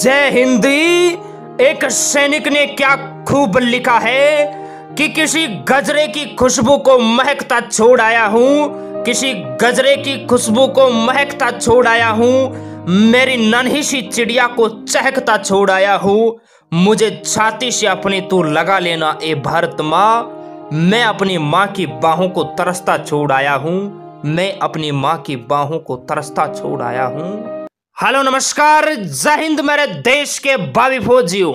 जय हिंदी एक सैनिक ने क्या खूब लिखा है कि किसी गजरे की खुशबू को महकता छोड़ आया हूं किसी गजरे की खुशबू को महकता छोड़ आया हूं मेरी नन्ही सी चिड़िया को चहकता छोड़ आया हूं मुझे छाती से अपनी तू लगा लेना ए भरत माँ मैं अपनी माँ की बाहों को तरसता छोड़ आया हूँ मैं अपनी माँ की बाहों को तरसता छोड़ आया हूँ हेलो नमस्कार जय हिंद मेरे देश के बाबी फौजियों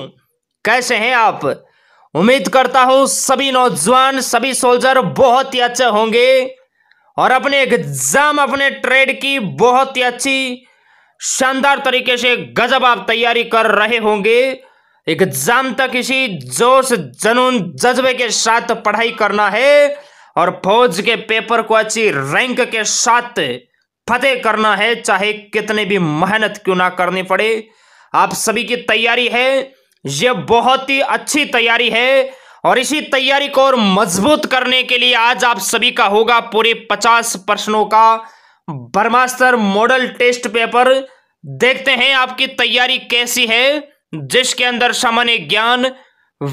कैसे हैं आप उम्मीद करता हूं सभी नौजवान सभी सोल्जर बहुत ही अच्छे होंगे और अपने एग्जाम अपने ट्रेड की बहुत ही अच्छी शानदार तरीके से गजब आप तैयारी कर रहे होंगे एग्जाम तक इसी जोश जनून जज्बे के साथ पढ़ाई करना है और फौज के पेपर को अच्छी रैंक के साथ फतेह करना है चाहे कितने भी मेहनत क्यों ना करनी पड़े आप सभी की तैयारी है यह बहुत ही अच्छी तैयारी है और इसी तैयारी को और मजबूत करने के लिए आज आप सभी का होगा पूरे पचास प्रश्नों का बर्मास्तर मॉडल टेस्ट पेपर देखते हैं आपकी तैयारी कैसी है जिसके अंदर सामान्य ज्ञान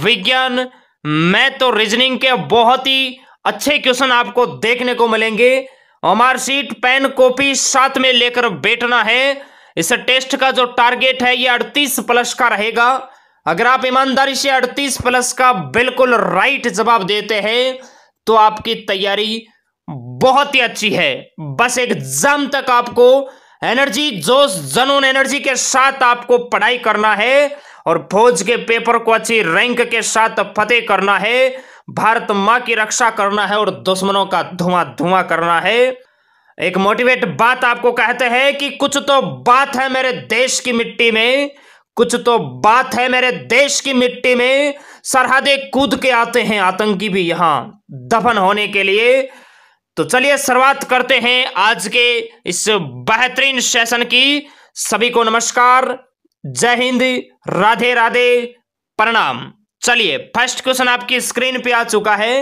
विज्ञान मैथ और रीजनिंग के बहुत ही अच्छे क्वेश्चन आपको देखने को मिलेंगे और सीट पेन कॉपी साथ में लेकर बैठना है इस टेस्ट का जो टारगेट है ये अड़तीस प्लस का रहेगा अगर आप ईमानदारी से अड़तीस प्लस का बिल्कुल राइट जवाब देते हैं तो आपकी तैयारी बहुत ही अच्छी है बस एग्जाम तक आपको एनर्जी जोश जनून एनर्जी के साथ आपको पढ़ाई करना है और फौज के पेपर को अच्छी रैंक के साथ फतेह करना है भारत माँ की रक्षा करना है और दुश्मनों का धुआं धुआं करना है एक मोटिवेट बात आपको कहते हैं कि कुछ तो बात है मेरे देश की मिट्टी में कुछ तो बात है मेरे देश की मिट्टी में सरहदे कूद के आते हैं आतंकी भी यहां दफन होने के लिए तो चलिए शुरुआत करते हैं आज के इस बेहतरीन सेशन की सभी को नमस्कार जय हिंद राधे राधे प्रणाम चलिए फर्स्ट क्वेश्चन आपकी स्क्रीन पे आ चुका है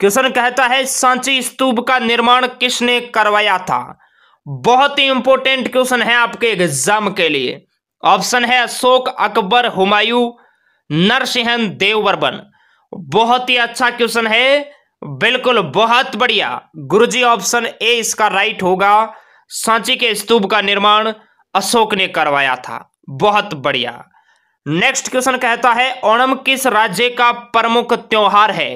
क्वेश्चन कहता है सांची स्तूप का निर्माण किसने करवाया था बहुत ही इंपॉर्टेंट क्वेश्चन है आपके एग्जाम के लिए ऑप्शन है अशोक अकबर हुमायूं नरसिंह देववर्मन बहुत ही अच्छा क्वेश्चन है बिल्कुल बहुत बढ़िया गुरुजी ऑप्शन ए इसका राइट होगा सांची के स्तूप का निर्माण अशोक ने करवाया था बहुत बढ़िया नेक्स्ट क्वेश्चन कहता है ओणम किस राज्य का प्रमुख त्योहार है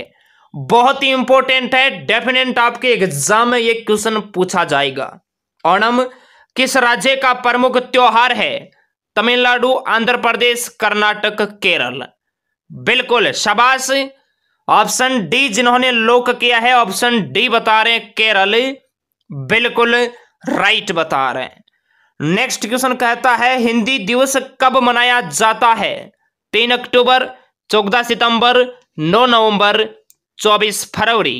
बहुत ही इंपॉर्टेंट है डेफिनेट आपके एग्जाम में ये क्वेश्चन पूछा जाएगा ओणम किस राज्य का प्रमुख त्योहार है तमिलनाडु आंध्र प्रदेश कर्नाटक केरल बिल्कुल शबाश ऑप्शन डी जिन्होंने लोक किया है ऑप्शन डी बता रहे हैं केरल बिल्कुल राइट बता रहे हैं नेक्स्ट क्वेश्चन कहता है हिंदी दिवस कब मनाया जाता है तीन अक्टूबर चौदह सितंबर नौ नवंबर चौबीस फरवरी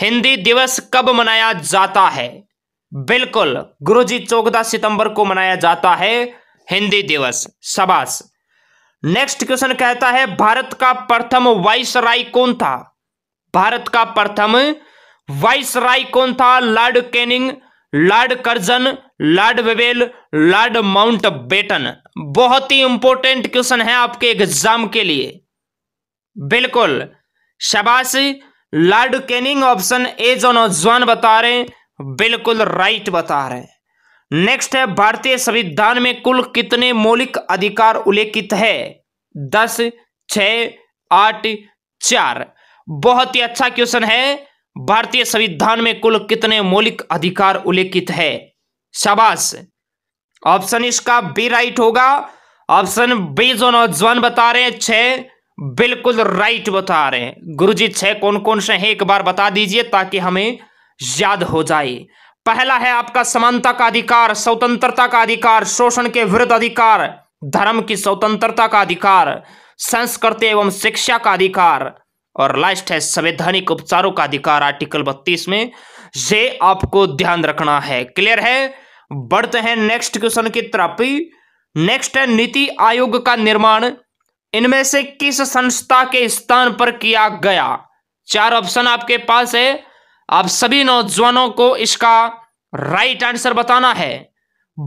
हिंदी दिवस कब मनाया जाता है बिल्कुल गुरुजी चौदह सितंबर को मनाया जाता है हिंदी दिवस शबाश नेक्स्ट क्वेश्चन कहता है भारत का प्रथम वाइस राय कौन था भारत का प्रथम वाइस राय कौन था Lord Canning Lord Curzon Lord Wavell Lord Mountbatten बहुत ही इंपॉर्टेंट क्वेश्चन है आपके एग्जाम के लिए बिल्कुल शबाश लॉर्ड कैनिंग ऑप्शन ए जो नौजवान बता रहे हैं बिल्कुल राइट बता रहे हैं नेक्स्ट है भारतीय संविधान में कुल कितने मौलिक अधिकार उल्लेखित है दस छ आठ चार बहुत ही अच्छा क्वेश्चन है भारतीय संविधान में कुल कितने मौलिक अधिकार उल्लेखित है शाबाश ऑप्शन इसका बी राइट होगा ऑप्शन बी जो नौजवान बता रहे हैं छह बिल्कुल राइट बता रहे हैं गुरुजी छह कौन कौन से हैं एक बार बता दीजिए ताकि हमें याद हो जाए पहला है आपका समानता का अधिकार स्वतंत्रता का अधिकार शोषण के विरुद्ध अधिकार धर्म की स्वतंत्रता का अधिकार संस्कृति एवं शिक्षा का अधिकार और लास्ट है संवैधानिक उपचारों का अधिकार आर्टिकल बत्तीस में ये आपको ध्यान रखना है क्लियर है बढ़ते हैं नेक्स्ट क्वेश्चन की तरफ नेक्स्ट है नीति आयोग का निर्माण इनमें से किस संस्था के स्थान पर किया गया चार ऑप्शन आपके पास है आप सभी नौजवानों को इसका राइट आंसर बताना है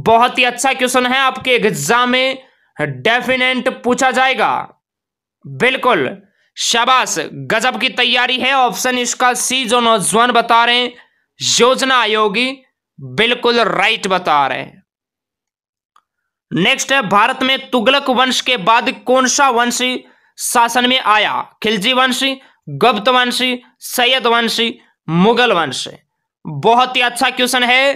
बहुत ही अच्छा क्वेश्चन है आपके एग्जाम में डेफिनेट पूछा जाएगा बिल्कुल शाबाश गजब की तैयारी है ऑप्शन इसका सी जो नौजवान बता रहे हैं योजना आयोगी बिल्कुल राइट बता रहे हैं नेक्स्ट है भारत में तुगलक वंश के बाद कौन सा वंश शासन में आया खिलजी वंश गुप्त वंश सैयद वंशी मुगल वंश बहुत ही अच्छा क्वेश्चन है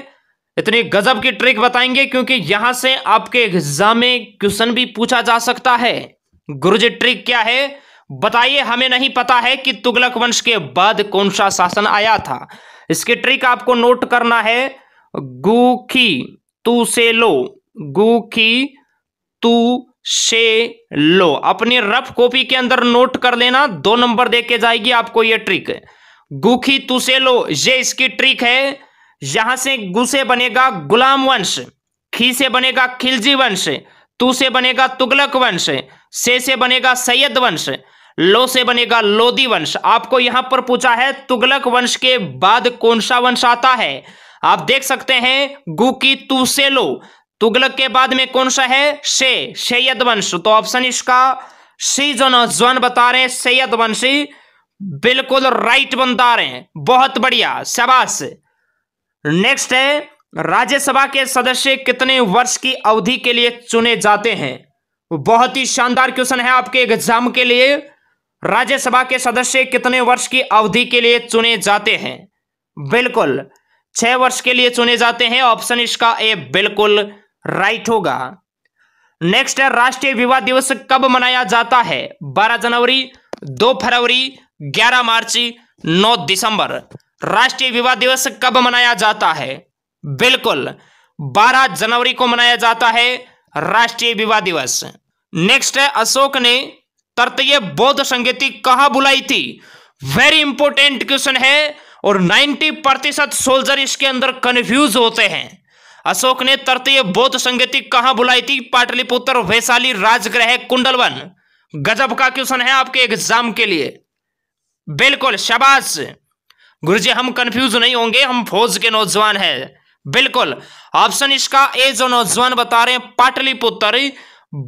इतनी गजब की ट्रिक बताएंगे क्योंकि यहां से आपके एग्जाम में क्वेश्चन भी पूछा जा सकता है गुरुजी ट्रिक क्या है बताइए हमें नहीं पता है कि तुगलक वंश के बाद कौन सा शासन आया था इसकी ट्रिक आपको नोट करना है गु खी तू से लो गु खी तू से लो अपनी रफ कॉपी के अंदर नोट कर लेना दो नंबर देके जाएगी आपको यह ट्रिक गुखी तुसेलो ये इसकी ट्रिक है यहां से गु से बनेगा गुलाम वंश खी से बनेगा खिलजी वंश तू से बनेगा तुगलक वंश से से बनेगा सैयद वंश लो से बनेगा लोदी वंश आपको यहां पर पूछा है तुगलक वंश के बाद कौन सा वंश आता है आप देख सकते हैं गु की तू से लो तुगलक के बाद में कौन सा है शे सैयद वंश तो ऑप्शन इसका सी जो नौजवान बता रहे हैं सैयद वंशी बिल्कुल राइट बनता रहे हैं बहुत बढ़िया शबाश नेक्स्ट है राज्यसभा के सदस्य कितने वर्ष की अवधि के लिए चुने जाते हैं बहुत ही शानदार क्वेश्चन है आपके एग्जाम के लिए राज्यसभा के सदस्य कितने वर्ष की अवधि के लिए चुने जाते हैं बिल्कुल छह वर्ष के लिए चुने जाते हैं ऑप्शन इसका ए बिल्कुल राइट होगा नेक्स्ट है राष्ट्रीय विवाह दिवस कब मनाया जाता है 12 जनवरी 2 फरवरी 11 मार्च 9 दिसंबर राष्ट्रीय विवाह दिवस कब मनाया जाता है बिल्कुल 12 जनवरी को मनाया जाता है राष्ट्रीय विवाह दिवस नेक्स्ट है अशोक ने तृतीय बौद्ध संगीति कहा बुलाई थी वेरी इंपॉर्टेंट क्वेश्चन है और 90 प्रतिशत सोल्जर इसके अंदर कंफ्यूज होते हैं अशोक ने तृतीय बौद्ध संगीति कहां बुलाई थी पाटलिपुत्र वैशाली राजग्रह कुंडलवन गजब का क्वेश्चन है आपके एग्जाम के लिए बिल्कुल शबाश गुरु जी हम कंफ्यूज नहीं होंगे हम फौज के नौजवान हैं बिल्कुल ऑप्शन इसका ए जो नौजवान बता रहे हैं पाटलिपुत्र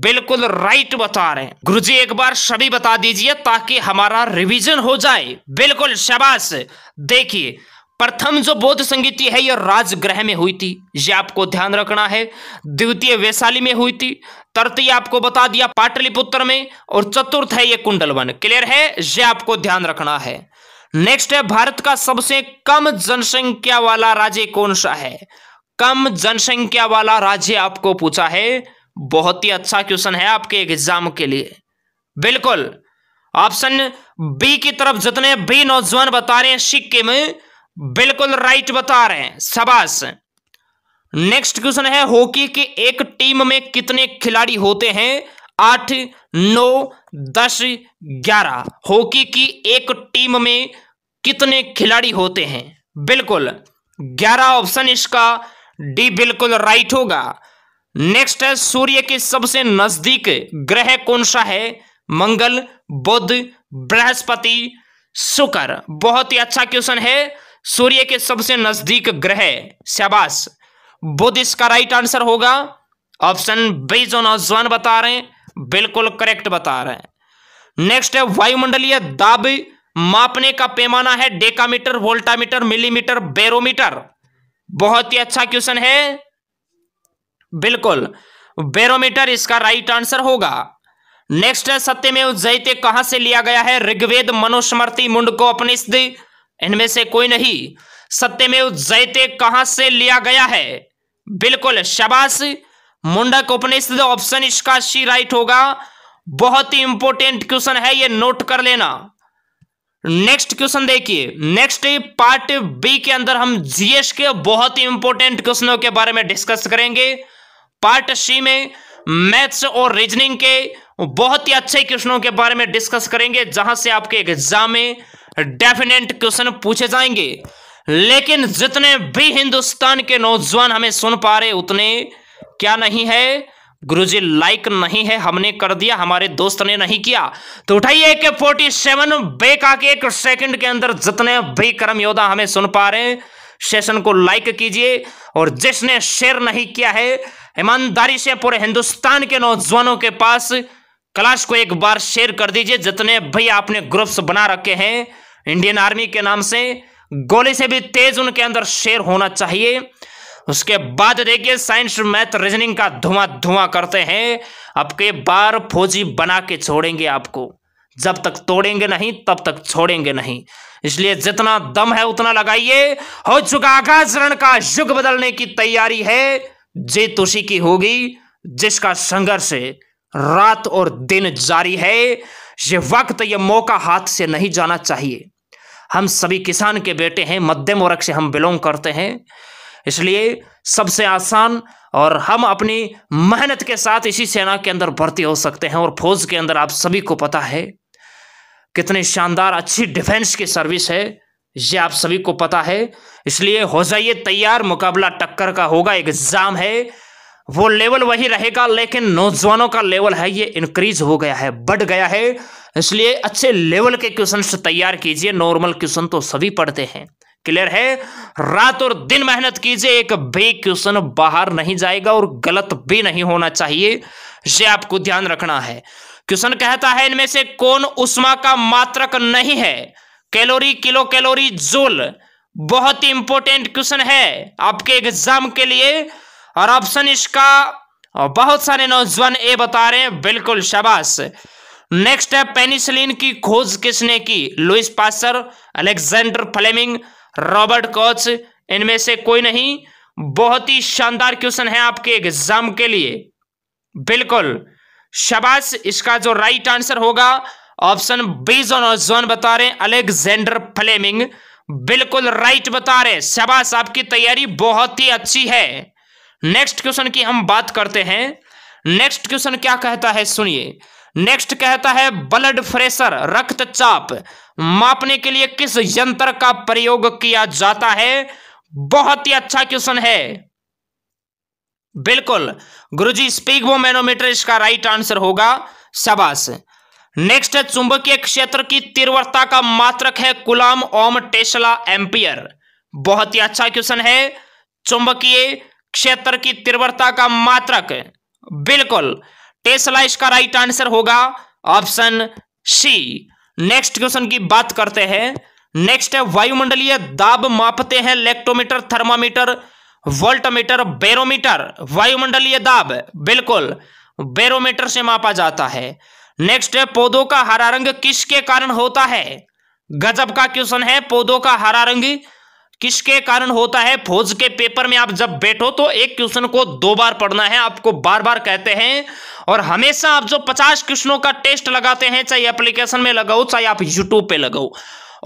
बिल्कुल राइट बता रहे हैं गुरु जी एक बार सभी बता दीजिए ताकि हमारा रिवीजन हो जाए बिल्कुल शबाश देखिए प्रथम जो बौद्ध संगीति है यह राजग्रह में हुई थी यह आपको ध्यान रखना है द्वितीय वैशाली में हुई थी तृतीय आपको बता दिया पाटलिपुत्र में और चतुर्थ है ये कुंडलवन क्लियर है यह आपको ध्यान रखना है नेक्स्ट है भारत का सबसे कम जनसंख्या वाला राज्य कौन सा है कम जनसंख्या वाला राज्य आपको पूछा है बहुत ही अच्छा क्वेश्चन है आपके एग्जाम के लिए बिल्कुल ऑप्शन बी की तरफ जितने भी नौजवान बता रहे हैं सिक्किम बिल्कुल राइट बता रहे हैं शबाश नेक्स्ट क्वेश्चन है हॉकी के एक टीम में कितने खिलाड़ी होते हैं आठ नौ दस ग्यारह हॉकी की एक टीम में कितने खिलाड़ी होते हैं बिल्कुल ग्यारह ऑप्शन इसका डी बिल्कुल राइट होगा नेक्स्ट है सूर्य के सबसे नजदीक ग्रह कौन सा है मंगल बुध बृहस्पति शुक्र बहुत ही अच्छा क्वेश्चन है सूर्य के सबसे नजदीक ग्रह शबाश बुध इसका राइट आंसर होगा ऑप्शन बी जो नौजवान बता रहे हैं बिल्कुल करेक्ट बता रहे हैं नेक्स्ट है वायुमंडलीय दाब मापने का पैमाना है डेकामीटर वोल्टामीटर मिलीमीटर बेरोमीटर बहुत ही अच्छा क्वेश्चन है बिल्कुल बेरोमीटर इसका राइट आंसर होगा नेक्स्ट है सत्यमेव जयते कहां से लिया गया है ऋग्वेद मनुस्मृति को उपनिषद इनमें से कोई नहीं सत्यमेव जयते कहां से लिया गया है बिल्कुल शबाश मुंडक उपनिषद ऑप्शन इसका सी राइट होगा बहुत ही इंपॉर्टेंट क्वेश्चन है ये नोट कर लेना नेक्स्ट क्वेश्चन देखिए नेक्स्ट पार्ट बी के अंदर हम जीएस के बहुत ही इंपॉर्टेंट क्वेश्चनों के बारे में डिस्कस करेंगे पार्ट सी में मैथ्स और रीजनिंग के बहुत ही अच्छे क्वेश्चनों के बारे में डिस्कस करेंगे जहां से आपके एग्जाम में डेफिनेट क्वेश्चन पूछे जाएंगे लेकिन जितने भी हिंदुस्तान के नौजवान हमें सुन पा रहे उतने क्या नहीं है गुरुजी लाइक नहीं है हमने कर दिया हमारे दोस्त ने नहीं किया तो उठाइए के फोर्टी सेवन बेका के एक सेकंड के अंदर जितने भी कर्म योद्धा हमें सुन पा रहे सेशन को लाइक कीजिए और जिसने शेयर नहीं किया है ईमानदारी से पूरे हिंदुस्तान के नौजवानों के पास क्लास को एक बार शेयर कर दीजिए जितने भी आपने ग्रुप्स बना रखे हैं इंडियन आर्मी के नाम से गोली से भी तेज उनके अंदर शेर होना चाहिए उसके बाद देखिए साइंस मैथ रीजनिंग का धुआं धुआं करते हैं अब के बार फौजी बना के छोड़ेंगे आपको जब तक तोड़ेंगे नहीं तब तक छोड़ेंगे नहीं इसलिए जितना दम है उतना लगाइए हो चुका आकाश रण का युग बदलने की तैयारी है जीत उसी की होगी जिसका संघर्ष रात और दिन जारी है ये वक्त ये मौका हाथ से नहीं जाना चाहिए हम सभी किसान के बेटे हैं मध्यम वर्ग से हम बिलोंग करते हैं इसलिए सबसे आसान और हम अपनी मेहनत के साथ इसी सेना के अंदर भर्ती हो सकते हैं और फौज के अंदर आप सभी को पता है कितने शानदार अच्छी डिफेंस की सर्विस है ये आप सभी को पता है इसलिए हो जाइए तैयार मुकाबला टक्कर का होगा एग्जाम है वो लेवल वही रहेगा लेकिन नौजवानों का लेवल है ये इंक्रीज हो गया है बढ़ गया है इसलिए अच्छे लेवल के क्वेश्चन तैयार कीजिए नॉर्मल क्वेश्चन तो सभी पढ़ते हैं क्लियर है रात और दिन मेहनत कीजिए एक भी क्वेश्चन बाहर नहीं जाएगा और गलत भी नहीं होना चाहिए ये आपको ध्यान रखना है क्वेश्चन कहता है इनमें से कौन उष्मा का मात्रक नहीं है कैलोरी किलो कैलोरी जोल बहुत ही इंपॉर्टेंट क्वेश्चन है आपके एग्जाम के लिए और ऑप्शन इसका बहुत सारे नौजवान ए बता रहे हैं बिल्कुल शाबाश नेक्स्ट है पेनिसिलिन की खोज किसने की Louis Pasteur Alexander Fleming Robert Koch इनमें से कोई नहीं बहुत ही शानदार क्वेश्चन है आपके एग्जाम के लिए बिल्कुल शबाश इसका जो राइट आंसर होगा ऑप्शन बी जोन और जोन बता रहे हैं अलेक्जेंडर फ्लेमिंग बिल्कुल राइट बता रहे शबाश आपकी तैयारी बहुत ही अच्छी है नेक्स्ट क्वेश्चन की हम बात करते हैं नेक्स्ट क्वेश्चन क्या कहता है सुनिए नेक्स्ट कहता है ब्लड प्रेशर रक्तचाप मापने के लिए किस यंत्र का प्रयोग किया जाता है बहुत ही अच्छा क्वेश्चन है बिल्कुल गुरुजी वो मैनोमीटर इसका राइट आंसर होगा शबाश नेक्स्ट है चुंबकीय क्षेत्र की तीव्रता का मात्रक है कुलाम ओम टेस्ला एम्पियर बहुत ही अच्छा क्वेश्चन है चुंबकीय क्षेत्र की तीव्रता का मात्रक बिल्कुल टेस्ला इसका राइट आंसर होगा ऑप्शन सी नेक्स्ट क्वेश्चन की बात करते हैं नेक्स्ट है वायुमंडलीय दाब मापते हैं लेक्टोमीटर थर्मामीटर वोल्टमीटर बैरोमीटर वायुमंडलीय दाब बिल्कुल बेरोमीटर से मापा जाता है नेक्स्ट है पौधों का हरा रंग किसके कारण होता है गजब का क्वेश्चन है पौधों का हरा रंग किसके कारण होता है फौज के पेपर में आप जब बैठो तो एक क्वेश्चन को दो बार पढ़ना है आपको बार बार कहते हैं और हमेशा आप जो पचास क्वेश्चनों का टेस्ट लगाते हैं चाहे एप्लीकेशन में लगाओ चाहे आप यूट्यूब पे लगाओ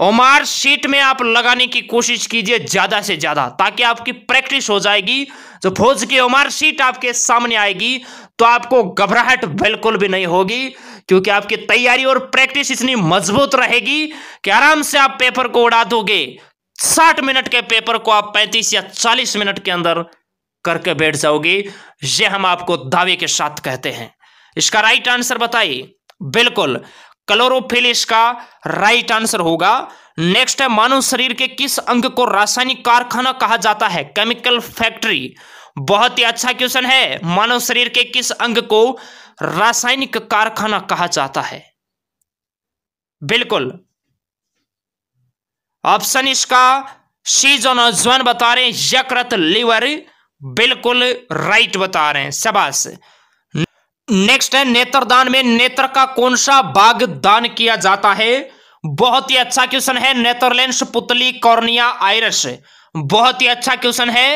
ओमार शीट में आप लगाने की कोशिश कीजिए ज्यादा से ज्यादा ताकि आपकी प्रैक्टिस हो जाएगी जो फौज की ओमार शीट आपके सामने आएगी तो आपको घबराहट बिल्कुल भी नहीं होगी क्योंकि आपकी तैयारी और प्रैक्टिस इतनी मजबूत रहेगी कि आराम से आप पेपर को उड़ा दोगे साठ मिनट के पेपर को आप पैंतीस या चालीस मिनट के अंदर करके बैठ जाओगे ये हम आपको दावे के साथ कहते हैं इसका राइट आंसर बताइए बिल्कुल क्लोरोफिल इसका राइट आंसर होगा नेक्स्ट है मानव शरीर के किस अंग को रासायनिक कारखाना कहा जाता है केमिकल फैक्ट्री बहुत ही अच्छा क्वेश्चन है मानव शरीर के किस अंग को रासायनिक कारखाना कहा जाता है बिल्कुल ऑप्शन इसका सी नौजवान बता रहे हैं यकृत लिवर बिल्कुल राइट बता रहे हैं शबाश नेक्स्ट है नेत्रदान में नेत्र का कौन सा भाग दान किया जाता है बहुत ही अच्छा क्वेश्चन है नेतरलैंड पुतली कॉर्निया आयरस बहुत ही अच्छा क्वेश्चन है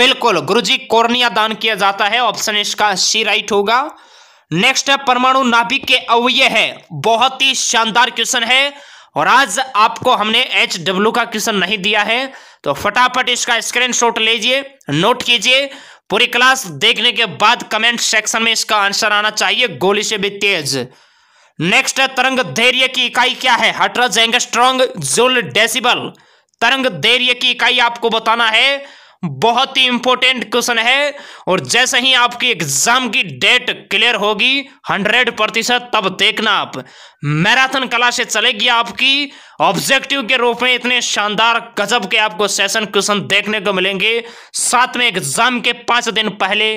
बिल्कुल गुरुजी कॉर्निया दान किया जाता है ऑप्शन इसका सी राइट होगा नेक्स्ट है परमाणु नाभिक के अवय है बहुत ही शानदार क्वेश्चन है और आज आपको हमने एच डब्ल्यू का क्वेश्चन नहीं दिया है तो फटाफट इसका स्क्रीनशॉट लीजिए नोट कीजिए पूरी क्लास देखने के बाद कमेंट सेक्शन में इसका आंसर आना चाहिए गोली से भी तेज नेक्स्ट है तरंग धैर्य की इकाई क्या है हटरज स्ट्रॉन्ग जोल डेसिबल तरंग धैर्य की इकाई आपको बताना है बहुत ही इंपॉर्टेंट क्वेश्चन है और जैसे ही आपकी एग्जाम की डेट क्लियर होगी हंड्रेड प्रतिशत तब देखना आप मैराथन कला से चलेगी आपकी ऑब्जेक्टिव के रूप में इतने शानदार गजब के आपको सेशन क्वेश्चन देखने को मिलेंगे साथ में एग्जाम के पांच दिन पहले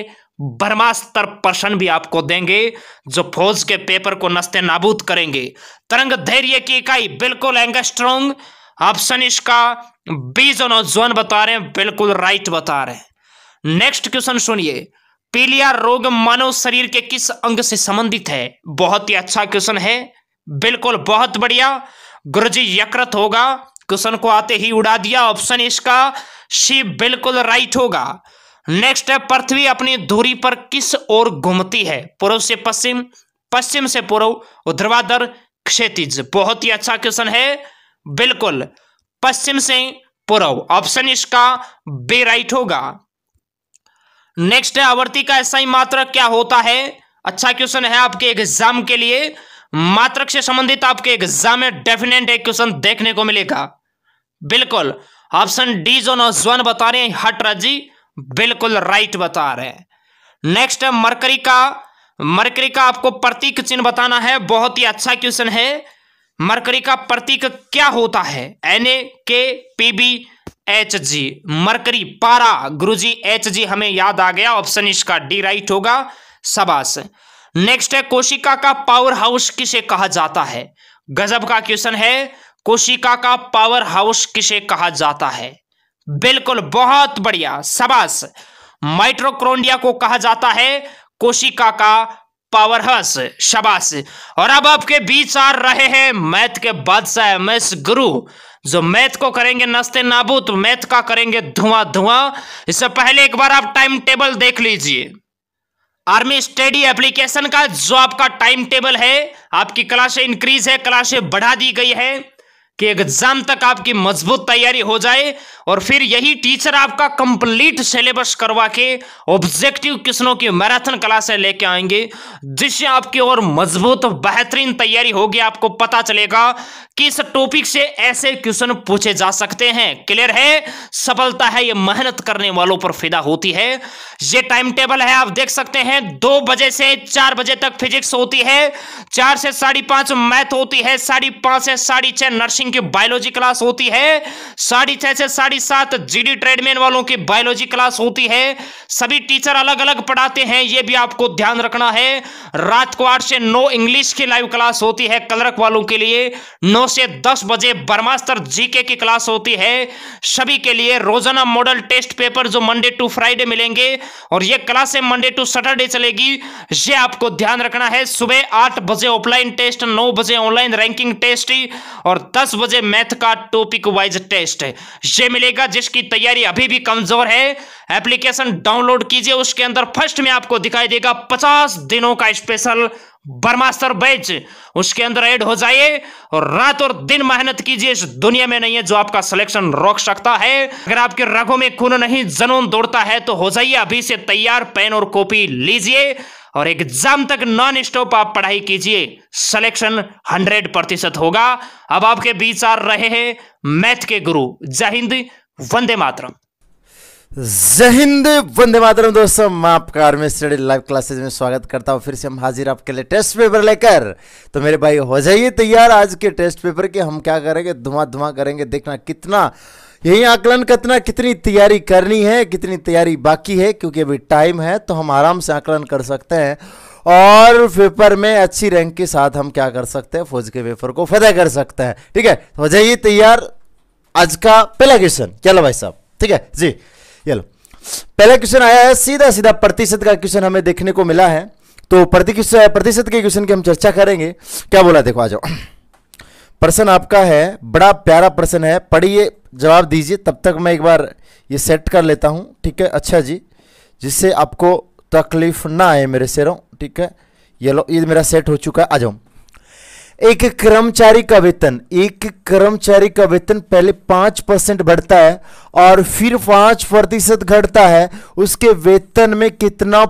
बर्मास्तर प्रश्न भी आपको देंगे जो फौज के पेपर को नस्ते नाबूद करेंगे तरंग धैर्य की इकाई बिल्कुल एंगस्ट्रॉन्ग ऑप्शन इसका बी जोन बता रहे हैं बिल्कुल राइट बता रहे हैं नेक्स्ट क्वेश्चन सुनिए पीलिया रोग मानव शरीर के किस अंग से संबंधित है बहुत ही अच्छा क्वेश्चन है बिल्कुल बहुत बढ़िया गुरुजी यकृत होगा क्वेश्चन को आते ही उड़ा दिया ऑप्शन इसका सी बिल्कुल राइट होगा नेक्स्ट है पृथ्वी अपनी दूरी पर किस ओर घूमती है पूर्व से पश्चिम पश्चिम से पूर्व उधरवादर क्षेत्र बहुत ही अच्छा क्वेश्चन है बिल्कुल पश्चिम से पूर्व ऑप्शन इसका बी राइट होगा नेक्स्ट है आवर्ती का ऐसा ही मात्रक क्या होता है अच्छा क्वेश्चन है आपके एग्जाम के लिए मात्रक से संबंधित आपके एग्जाम में डेफिनेट एक क्वेश्चन देखने को मिलेगा बिल्कुल ऑप्शन डी जो नौजवान बता रहे हैं हटरा जी बिल्कुल राइट बता रहे नेक्स्ट है मरकरी का मरकरी का आपको प्रतीक चिन्ह बताना है बहुत ही अच्छा क्वेश्चन है मरकरी का प्रतीक क्या होता है N A K P B H G mercury पारा गुरुजी एच जी हमें याद आ गया ऑप्शन इसका डी राइट होगा सबास नेक्स्ट है कोशिका का पावर हाउस किसे कहा जाता है गजब का क्वेश्चन है कोशिका का पावर हाउस किसे कहा जाता है बिल्कुल बहुत बढ़िया सबास माइट्रोक्रोंडिया को कहा जाता है कोशिका का पावर हस शबाश और अब आपके बीच आ रहे हैं मैथ के बादशाह एम एस गुरु जो मैथ को करेंगे नस्ते नाबूत मैथ का करेंगे धुआं धुआं इससे पहले एक बार आप टाइम टेबल देख लीजिए आर्मी स्टडी एप्लीकेशन का जो आपका टाइम टेबल है आपकी क्लासें इंक्रीज है क्लासें बढ़ा दी गई है कि एग्जाम तक आपकी मजबूत तैयारी हो जाए और फिर यही टीचर आपका कंप्लीट सिलेबस करवा के ऑब्जेक्टिव किस्मों की मैराथन क्लासें लेके आएंगे जिससे आपकी और मजबूत बेहतरीन तैयारी होगी आपको पता चलेगा किस टॉपिक से ऐसे क्वेश्चन पूछे जा सकते हैं क्लियर है सफलता है ये मेहनत करने वालों पर फिदा होती है ये टाइम टेबल है आप देख सकते हैं दो बजे से चार बजे तक फिजिक्स होती है चार से साढ़े पांच मैथ होती है साढ़े पांच से साढ़े छह नर्सिंग जिनकी बायोलॉजी क्लास होती है साढ़े छह से साढ़े सात जी डी ट्रेडमैन वालों की बायोलॉजी क्लास होती है सभी टीचर अलग अलग पढ़ाते हैं ये भी आपको ध्यान रखना है रात को आठ से नौ इंग्लिश की लाइव क्लास होती है कलरक वालों के लिए नौ से दस बजे बर्मास्तर जीके की क्लास होती है सभी के लिए रोजाना मॉडल टेस्ट पेपर जो मंडे टू फ्राइडे मिलेंगे और ये क्लासें मंडे टू सैटरडे चलेगी ये आपको ध्यान रखना है सुबह आठ बजे ऑफलाइन टेस्ट नौ बजे ऑनलाइन रैंकिंग टेस्ट और दस बजे मैथ का टॉपिक वाइज टेस्ट है ये मिलेगा जिसकी तैयारी अभी भी कमजोर है एप्लीकेशन डाउनलोड कीजिए उसके अंदर फर्स्ट में आपको दिखाई देगा पचास दिनों का स्पेशल बर्मास्तर बैच उसके अंदर ऐड हो जाइए और रात और दिन मेहनत कीजिए इस दुनिया में नहीं है जो आपका सिलेक्शन रोक सकता है अगर आपके रगों में खून नहीं जनून दौड़ता है तो हो जाइए अभी से तैयार पेन और कॉपी लीजिए और एग्जाम तक नॉन स्टॉप आप पढ़ाई कीजिए सिलेक्शन हंड्रेड प्रतिशत होगा अब आपके बीच आ रहे हैं मैथ के गुरु जहिंद वंदे मातरम जहिंद वंदे मातरम दोस्तों मैं आपका आर्मी स्टडी लाइव क्लासेज में स्वागत करता हूं फिर से हम हाजिर आपके लिए टेस्ट पेपर लेकर तो मेरे भाई हो जाइए तैयार आज के टेस्ट पेपर के हम क्या करेंगे धुआं धुआं करेंगे देखना कितना यही आकलन कितना कितनी तैयारी करनी है कितनी तैयारी बाकी है क्योंकि अभी टाइम है तो हम आराम से आकलन कर सकते हैं और पेपर में अच्छी रैंक के साथ हम क्या कर सकते हैं फौज के पेपर को फतेह कर सकते हैं ठीक है हो तो जाइए तैयार आज का पहला क्वेश्चन चलो भाई साहब ठीक है जी चलो पहला क्वेश्चन आया है सीधा सीधा प्रतिशत का क्वेश्चन हमें देखने को मिला है तो प्रतिशत के क्वेश्चन की हम चर्चा करेंगे क्या बोला देखो आ जाओ प्रश्न आपका है बड़ा प्यारा प्रश्न है पढ़िए जवाब दीजिए तब तक मैं एक बार ये सेट कर लेता हूँ ठीक है अच्छा जी जिससे आपको तकलीफ ना आए मेरे से ठीक है ये लो ये मेरा सेट हो चुका है आ जाऊँ एक कर्मचारी का वेतन एक कर्मचारी का वेतन पहले पांच परसेंट बढ़ता है और फिर पांच प्रतिशत घटता है उसके वेतन में कितना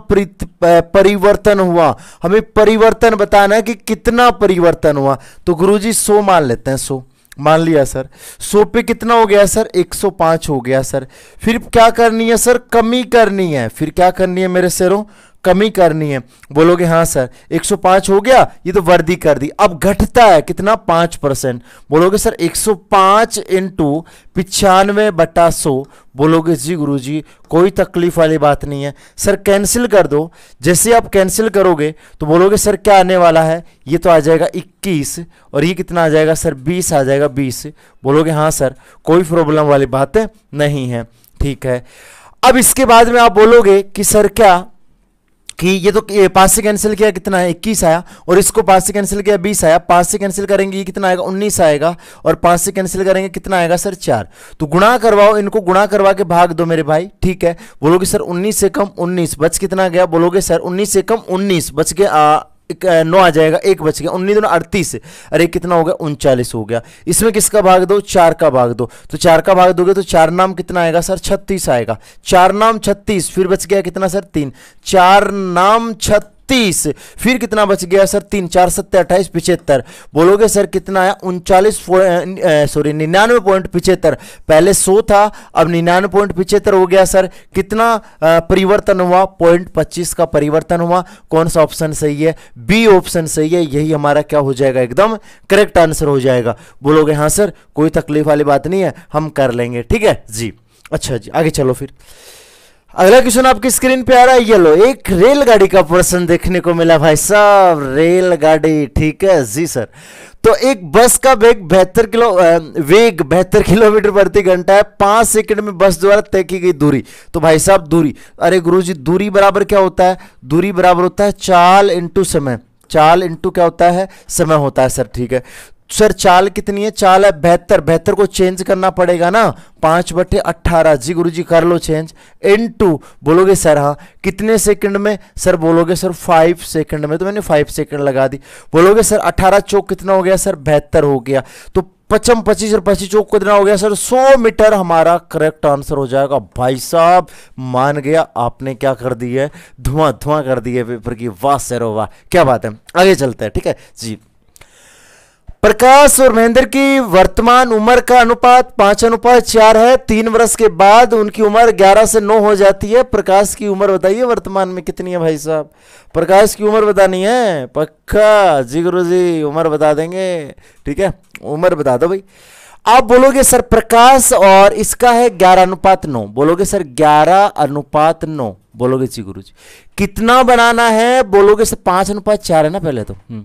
परिवर्तन हुआ हमें परिवर्तन बताना है कि कितना परिवर्तन हुआ तो गुरुजी सो मान लेते हैं सो मान लिया सर सो पे कितना हो गया सर 105 हो गया सर फिर क्या करनी है सर कमी करनी है फिर क्या करनी है मेरे शेरों कमी करनी है बोलोगे हाँ सर 105 हो गया ये तो वर्दी कर दी अब घटता है कितना पाँच परसेंट बोलोगे सर 105 सौ पाँच इंटू पिचानवे बटा सौ बोलोगे जी गुरुजी कोई तकलीफ वाली बात नहीं है सर कैंसिल कर दो जैसे आप कैंसिल करोगे तो बोलोगे सर क्या आने वाला है ये तो आ जाएगा 21 और ये कितना आ जाएगा सर 20 आ जाएगा 20 बोलोगे हाँ सर कोई प्रॉब्लम वाली बात नहीं है ठीक है अब इसके बाद में आप बोलोगे कि सर क्या कि ये तो पास से कैंसिल किया कितना है इक्कीस आया और इसको पास से कैंसिल किया बीस आया पास से कैंसिल करेंगे ये कितना आएगा उन्नीस आएगा और पास से कैंसिल करेंगे कितना आएगा सर चार तो गुणा करवाओ इनको गुणा करवा के भाग दो मेरे भाई ठीक है बोलोगे सर उन्नीस से कम उन्नीस बच कितना गया बोलोगे सर उन्नीस से कम उन्नीस बच गया नौ आ जाएगा एक बच गया उन्नीस दोनों अड़तीस अरे कितना हो गया उनचालीस हो गया इसमें किसका भाग दो चार का भाग दो तो चार का भाग दोगे तो चार नाम कितना आएगा सर छत्तीस आएगा चार नाम छत्तीस फिर बच गया कितना सर तीन चार नाम छत्तीस तीस फिर कितना बच गया सर तीन चार सत्तर अट्ठाईस पिछहत्तर बोलोगे सर कितना है उनचालीस सॉरी निन्यानवे पॉइंट पिछहत्तर पहले सौ था अब निन्यानवे पॉइंट पिछहत्तर हो गया सर कितना परिवर्तन हुआ पॉइंट पच्चीस का परिवर्तन हुआ कौन सा ऑप्शन सही है बी ऑप्शन सही है यही हमारा क्या हो जाएगा एकदम करेक्ट आंसर हो जाएगा बोलोगे हाँ सर कोई तकलीफ वाली बात नहीं है हम कर लेंगे ठीक है जी अच्छा जी आगे चलो फिर अगला क्वेश्चन आपकी स्क्रीन पे आ रहा है येलो एक रेलगाड़ी का प्रश्न देखने को मिला भाई साहब रेलगाड़ी ठीक है जी सर तो एक बस का वेग बेहतर किलो वेग बेहतर किलोमीटर प्रति घंटा है पांच सेकंड में बस द्वारा तय की गई दूरी तो भाई साहब दूरी अरे गुरुजी दूरी बराबर क्या होता है दूरी बराबर होता है चाल इंटू समय चाल इंटू क्या होता है समय होता है सर ठीक है सर चाल कितनी है चाल है बेहतर बेहतर को चेंज करना पड़ेगा ना पाँच बटे अट्ठारह जी गुरु जी कर लो चेंज इन टू बोलोगे सर हाँ कितने सेकंड में सर बोलोगे सर फाइव सेकंड में तो मैंने फाइव सेकंड लगा दी बोलोगे सर अट्ठारह चौक कितना हो गया सर बेहतर हो गया तो पचम पच्चीस और पच्चीस चौक कितना हो गया सर सौ मीटर हमारा करेक्ट आंसर हो जाएगा भाई साहब मान गया आपने क्या कर दिया है धुआं धुआं कर दी है पेपर की वाह सर वाह क्या बात है आगे चलते हैं ठीक है जी प्रकाश और महेंद्र की वर्तमान उम्र का अनुपात पांच अनुपात चार है तीन वर्ष के बाद उनकी उम्र ग्यारह से नौ हो जाती है प्रकाश की उम्र बताइए वर्तमान में कितनी है भाई साहब प्रकाश की उम्र बतानी है पक्का जी गुरु जी उम्र बता देंगे ठीक है उम्र बता दो भाई आप बोलोगे सर प्रकाश और इसका है ग्यारह अनुपात नौ बोलोगे सर ग्यारह अनुपात नौ बोलोगे जी गुरु जी कितना बनाना है बोलोगे सर पांच अनुपात चार है ना पहले तो हम्म।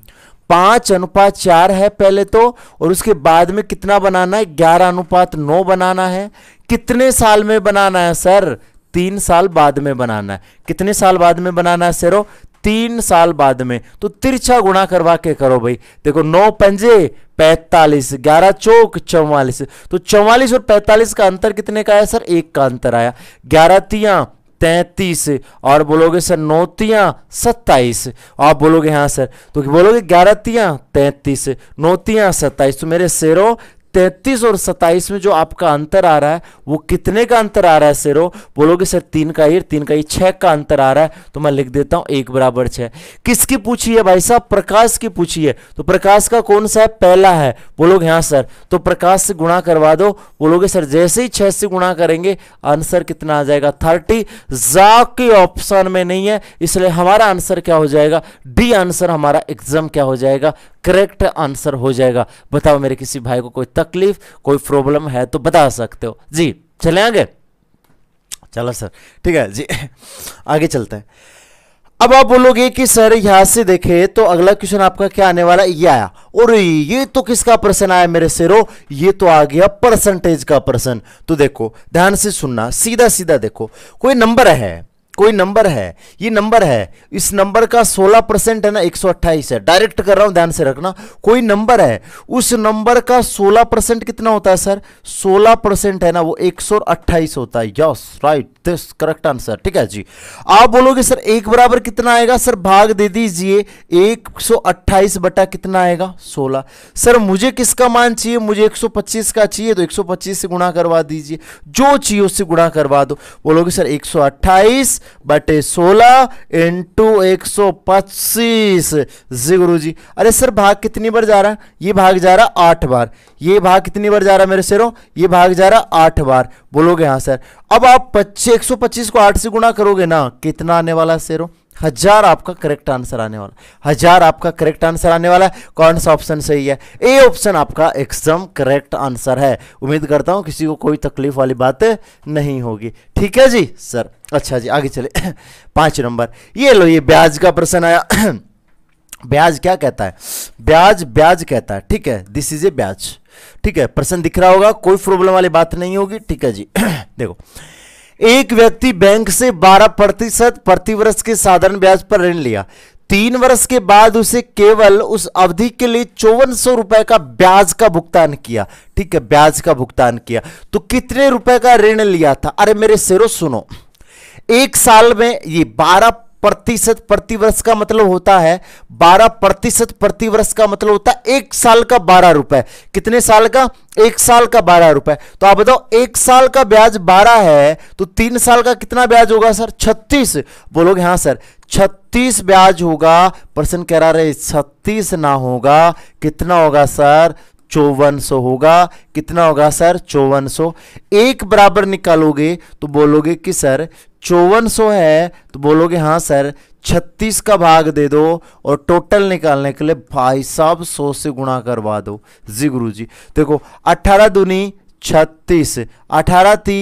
पांच अनुपात चार है पहले तो और उसके बाद में कितना बनाना है ग्यारह अनुपात नौ बनाना है कितने साल में बनाना है सर तीन साल बाद में बनाना है कितने साल बाद में बनाना है सरो तीन साल बाद में तो तिरछा गुणा करवा के करो भाई देखो नौ पंजे पैंतालीस ग्यारह चौक चौवालीस तो चौवालीस और पैंतालीस का अंतर कितने का है सर एक का अंतर आया ग्यारह तिया तैंतीस और बोलोगे सर नौतियाँ सत्ताईस आप बोलोगे हाँ सर तो बोलोगे ग्यारह तियाँ तैंतीस नौतियाँ सत्ताईस तो मेरे शेरों तैतीस और सत्ताईस में जो आपका अंतर आ रहा है वो कितने का अंतर आ रहा है सिरो बोलोगे सर तीन का ही तीन का ही छः का अंतर आ रहा है तो मैं लिख देता हूँ एक बराबर छः किसकी पूछी है भाई साहब प्रकाश की पूछी है तो प्रकाश का कौन सा है पहला है बोलोगे हाँ सर तो प्रकाश से गुणा करवा दो बोलोगे सर जैसे ही छः से गुणा करेंगे आंसर कितना आ जाएगा थर्टी जा के ऑप्शन में नहीं है इसलिए हमारा आंसर क्या हो जाएगा डी आंसर हमारा एग्जाम क्या हो जाएगा करेक्ट आंसर हो जाएगा बताओ मेरे किसी भाई को कोई तकलीफ कोई प्रॉब्लम है तो बता सकते हो जी चले आगे चलो सर ठीक है जी आगे चलते हैं अब आप बोलोगे कि सर यहां से देखे तो अगला क्वेश्चन आपका क्या आने वाला ये आया और ये तो किसका प्रश्न आया मेरे सिरो ये तो आ गया परसेंटेज का प्रश्न तो देखो ध्यान से सुनना सीधा सीधा देखो कोई नंबर है कोई नंबर है ये नंबर है इस नंबर का 16 परसेंट है ना एक है डायरेक्ट कर रहा हूं ध्यान से रखना कोई नंबर है उस नंबर का 16 परसेंट कितना होता है सर 16 परसेंट है ना वो एक होता है yes right this correct answer ठीक है जी आप बोलोगे सर एक बराबर कितना आएगा सर भाग दे दीजिए एक बटा कितना आएगा सोलह सर मुझे किसका मान चाहिए मुझे एक का चाहिए तो एक से गुणा करवा दीजिए जो चाहिए उससे गुणा करवा दो बोलोगे सर एक बटे सोलह इंटू एक सौ पच्चीस जी गुरु जी अरे सर भाग कितनी बार जा रहा है ये भाग जा रहा आठ बार ये भाग कितनी बार जा रहा है मेरे शेरों ये भाग जा रहा आठ बार बोलोगे हाँ सर अब आप पच्चीस एक सौ पच्चीस को आठ से गुणा करोगे ना कितना आने वाला शेरों हजार आपका करेक्ट आंसर आने वाला हजार आपका करेक्ट आंसर आने वाला है कौन सा ऑप्शन सही है ए ऑप्शन आपका एकदम करेक्ट आंसर है उम्मीद करता हूं किसी को कोई तकलीफ वाली बात नहीं होगी ठीक है जी सर अच्छा जी आगे चले पांच नंबर ये लो ये ब्याज का प्रश्न आया ब्याज क्या कहता है ब्याज ब्याज कहता है ठीक है दिस इज ए ब्याज ठीक है प्रश्न दिख रहा होगा कोई प्रॉब्लम वाली बात नहीं होगी ठीक है जी देखो एक व्यक्ति बैंक से 12 प्रतिशत प्रतिवर्ष के साधारण ब्याज पर ऋण लिया तीन वर्ष के बाद उसे केवल उस अवधि के लिए चौवन सौ रुपए का ब्याज का भुगतान किया ठीक है ब्याज का भुगतान किया तो कितने रुपए का ऋण लिया था अरे मेरे सिरो सुनो एक साल में ये बारह प्रतिशत प्रतिवर्ष का मतलब होता है बारह प्रतिशत प्रतिवर्ष का मतलब होता है एक साल का बारह रुपए कितने साल का एक साल का बारह रुपए तो आप बताओ एक साल का ब्याज बारह है तो तीन साल का कितना ब्याज होगा सर छत्तीस बोलोगे हाँ सर छत्तीस ब्याज होगा प्रश्न कह रहा है छत्तीस ना होगा कितना होगा सर चौवन सौ होगा कितना होगा सर चौवन सौ एक बराबर निकालोगे तो बोलोगे कि सर चौवन सौ है तो बोलोगे हाँ सर छत्तीस का भाग दे दो और टोटल निकालने के लिए भाई साहब सौ से गुणा करवा दो जी गुरु जी देखो अट्ठारह दुनी छत्तीस अठारह ती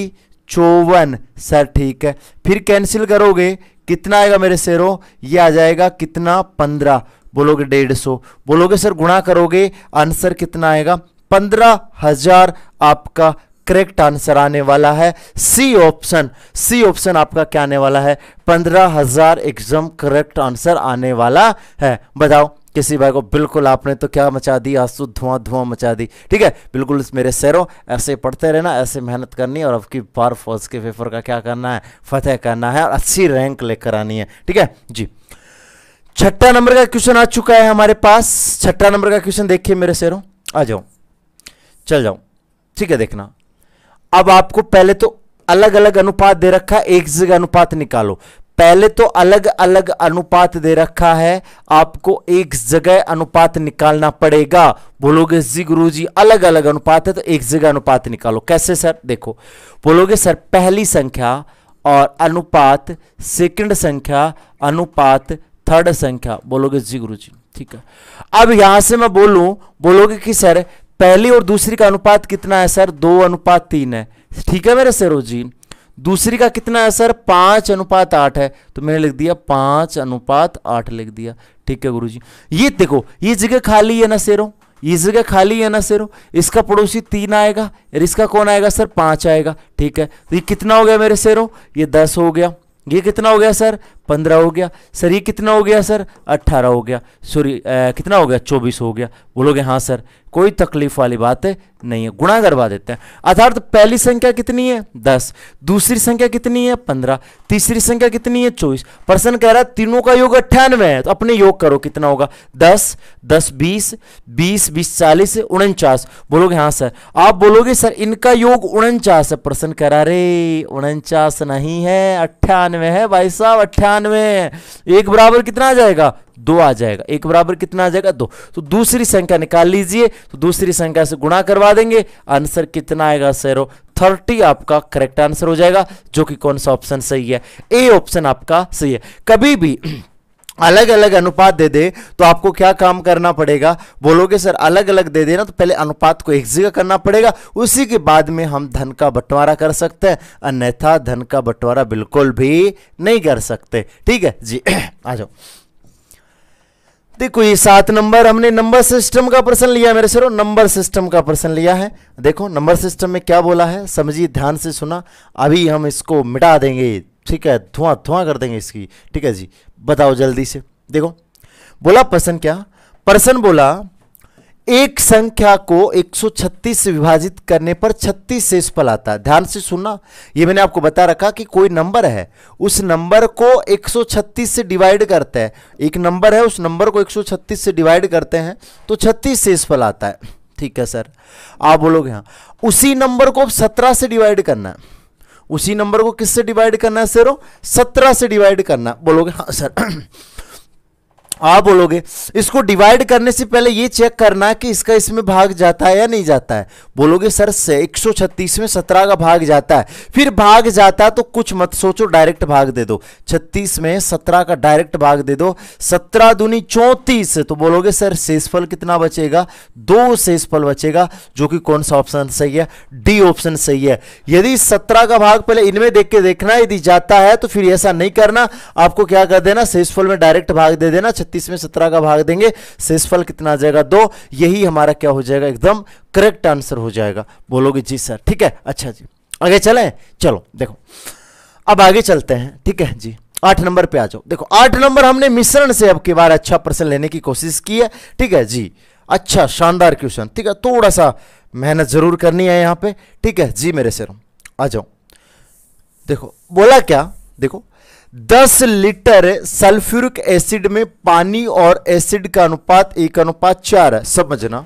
चौवन सर ठीक है फिर कैंसिल करोगे कितना आएगा मेरे शेरों ये आ जाएगा कितना पंद्रह बोलोगे डेढ़ सौ बोलोगे सर गुणा करोगे आंसर कितना आएगा पंद्रह हजार आपका करेक्ट आंसर आने वाला है सी ऑप्शन सी ऑप्शन आपका क्या आने वाला है पंद्रह हजार एग्जाम करेक्ट आंसर आने वाला है बताओ किसी भाई को बिल्कुल आपने तो क्या मचा दी आंसू धुआं धुआं मचा दी ठीक है बिल्कुल मेरे सैरों ऐसे पढ़ते रहना ऐसे मेहनत करनी है और अब की बार फौज के पेपर का क्या करना है फतेह करना है और अच्छी रैंक लेकर आनी है ठीक है जी छठा नंबर का क्वेश्चन आ चुका है हमारे पास छठा नंबर का क्वेश्चन देखिए मेरे सैरों आ जाओ चल जाओ ठीक है देखना अब आपको पहले तो अलग अलग अनुपात दे रखा है एक जगह अनुपात निकालो पहले तो अलग अलग अनुपात दे रखा है आपको एक जगह अनुपात निकालना पड़ेगा बोलोगे जी गुरु जी अलग अलग अनुपात है तो एक जगह अनुपात निकालो कैसे सर देखो बोलोगे सर पहली संख्या और अनुपात सेकंड संख्या अनुपात थर्ड संख्या बोलोगे जी गुरु जी ठीक है अब यहां से मैं बोलूं बोलोगे कि सर पहली और दूसरी का अनुपात कितना है सर दो अनुपात तीन है ठीक है मेरे सरोज जी दूसरी का कितना है सर पांच अनुपात आठ है तो मैंने लिख दिया पांच अनुपात आठ लिख दिया ठीक है गुरु जी ये देखो ये जगह खाली है ना शेरों ये जगह खाली है ना शेरों इसका पड़ोसी तीन आएगा और इसका कौन आएगा सर पांच आएगा ठीक है तो ये कितना हो गया मेरे शेरों ये दस हो गया ये कितना हो गया सर पंद्रह हो गया सर ये कितना हो गया सर अट्ठारह हो गया सॉरी कितना हो गया चौबीस हो गया बोलोगे हाँ सर कोई तकलीफ वाली बात है नहीं है गुणा करवा देते हैं अर्थात पहली संख्या कितनी है दस दूसरी संख्या कितनी है पंद्रह तीसरी संख्या कितनी है चौबीस प्रश्न कह रहा है तीनों का योग अट्ठानवे है तो अपने योग करो कितना होगा दस दस बीस बीस बीस चालीस उनचास बोलोगे हाँ सर आप बोलोगे सर इनका योग उनचास है प्रश्न कह रहा रे उनचास नहीं है अट्ठानवे है भाई साहब अट्ठानवे निन्यानवे एक बराबर कितना आ जाएगा दो आ जाएगा एक बराबर कितना आ जाएगा दो तो दूसरी संख्या निकाल लीजिए तो दूसरी संख्या से गुणा करवा देंगे आंसर कितना आएगा सैरो थर्टी आपका करेक्ट आंसर हो जाएगा जो कि कौन सा ऑप्शन सही है ए ऑप्शन आपका सही है कभी भी अलग अलग अनुपात दे दे तो आपको क्या काम करना पड़ेगा बोलोगे सर अलग अलग दे देना तो पहले अनुपात को एक जगह करना पड़ेगा उसी के बाद में हम धन का बंटवारा कर सकते हैं अन्यथा धन का बंटवारा बिल्कुल भी नहीं कर सकते ठीक है जी आ जाओ देखो ये सात नंबर हमने नंबर सिस्टम का प्रश्न लिया मेरे सरो नंबर सिस्टम का प्रश्न लिया है देखो नंबर सिस्टम में क्या बोला है समझिए ध्यान से सुना अभी हम इसको मिटा देंगे ठीक है धुआं धुआं कर देंगे इसकी ठीक है जी बताओ जल्दी से देखो बोला पर्सन क्या पर्सन बोला एक संख्या को 136 से विभाजित करने पर 36 शेषफल आता है ध्यान से सुनना ये मैंने आपको बता रखा कि कोई नंबर है उस नंबर को 136 से डिवाइड करते हैं एक नंबर है उस नंबर को 136 से डिवाइड करते हैं तो 36 शेषफल आता है ठीक है सर आप बोलोगे हाँ उसी नंबर को सत्रह से डिवाइड करना है उसी नंबर को किससे डिवाइड करना है सेरो सत्रह से डिवाइड करना बोलोगे हाँ सर आप बोलोगे इसको डिवाइड करने से पहले ये चेक करना कि इसका इसमें भाग जाता है या नहीं जाता है बोलोगे सर से 136 में 17 का भाग जाता है फिर भाग जाता है तो कुछ मत सोचो डायरेक्ट भाग दे दो 36 में 17 का डायरेक्ट भाग दे दो 17 दूनी चौंतीस तो बोलोगे सर शेषफल कितना बचेगा दो शेषफल बचेगा जो कि कौन सा ऑप्शन सही है डी ऑप्शन सही है यदि सत्रह का भाग पहले इनमें देख के देखना यदि जाता है तो फिर ऐसा नहीं करना आपको क्या कर देना शेषफल में डायरेक्ट भाग दे देना छत्तीस में सत्रह का भाग देंगे शेषफल कितना आ जाएगा दो यही हमारा क्या हो जाएगा एकदम करेक्ट आंसर हो जाएगा बोलोगे जी सर ठीक है अच्छा जी आगे चले चलो देखो अब आगे चलते हैं ठीक है जी आठ नंबर पे आ जाओ देखो आठ नंबर हमने मिश्रण से अब की बार अच्छा प्रश्न लेने की कोशिश की है ठीक है जी अच्छा शानदार क्वेश्चन ठीक है थोड़ा सा मेहनत जरूर करनी है यहां पे ठीक है जी मेरे सिर आ जाओ देखो बोला क्या देखो दस लीटर सल्फ्यूरिक एसिड में पानी और एसिड का अनुपात एक अनुपात चार है समझना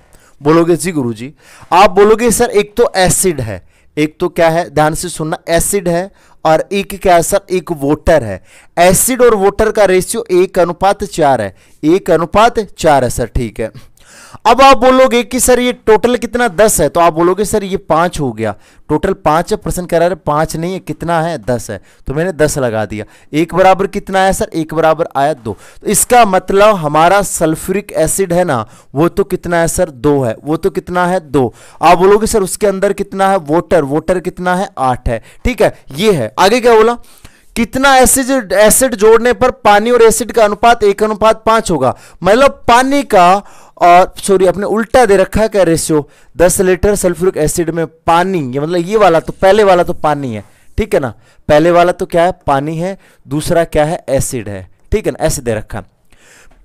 बोलोगे जी गुरुजी आप बोलोगे सर एक तो एसिड है एक तो क्या है ध्यान से सुनना एसिड है और एक क्या है सर एक वोटर है एसिड और वोटर का रेशियो एक अनुपात चार है एक अनुपात चार है सर ठीक है अब आप बोलोगे कि सर ये टोटल कितना दस है तो आप बोलोगे सर ये पांच हो गया टोटल पांच प्रश्न कह रहा है पांच नहीं है कितना है दस है तो मैंने दस लगा दिया एक बराबर कितना आया सर एक बराबर आया दो तो इसका मतलब हमारा सल्फ्यूरिक एसिड है ना वो तो कितना है सर दो है वो तो कितना है दो आप बोलोगे सर उसके अंदर कितना है वोटर वोटर कितना है आठ है ठीक है ये है आगे क्या बोला कितना एसिड एसिड जोड़ने पर पानी और एसिड का अनुपात एक अनुपात पांच होगा मतलब पानी का और सॉरी अपने उल्टा दे रखा है क्या रेशियो दस लीटर सल्फ्यूरिक एसिड में पानी ये मतलब ये वाला तो पहले वाला तो पानी है ठीक है ना पहले वाला तो क्या है पानी है दूसरा क्या है एसिड है ठीक है ना ऐसे दे रखा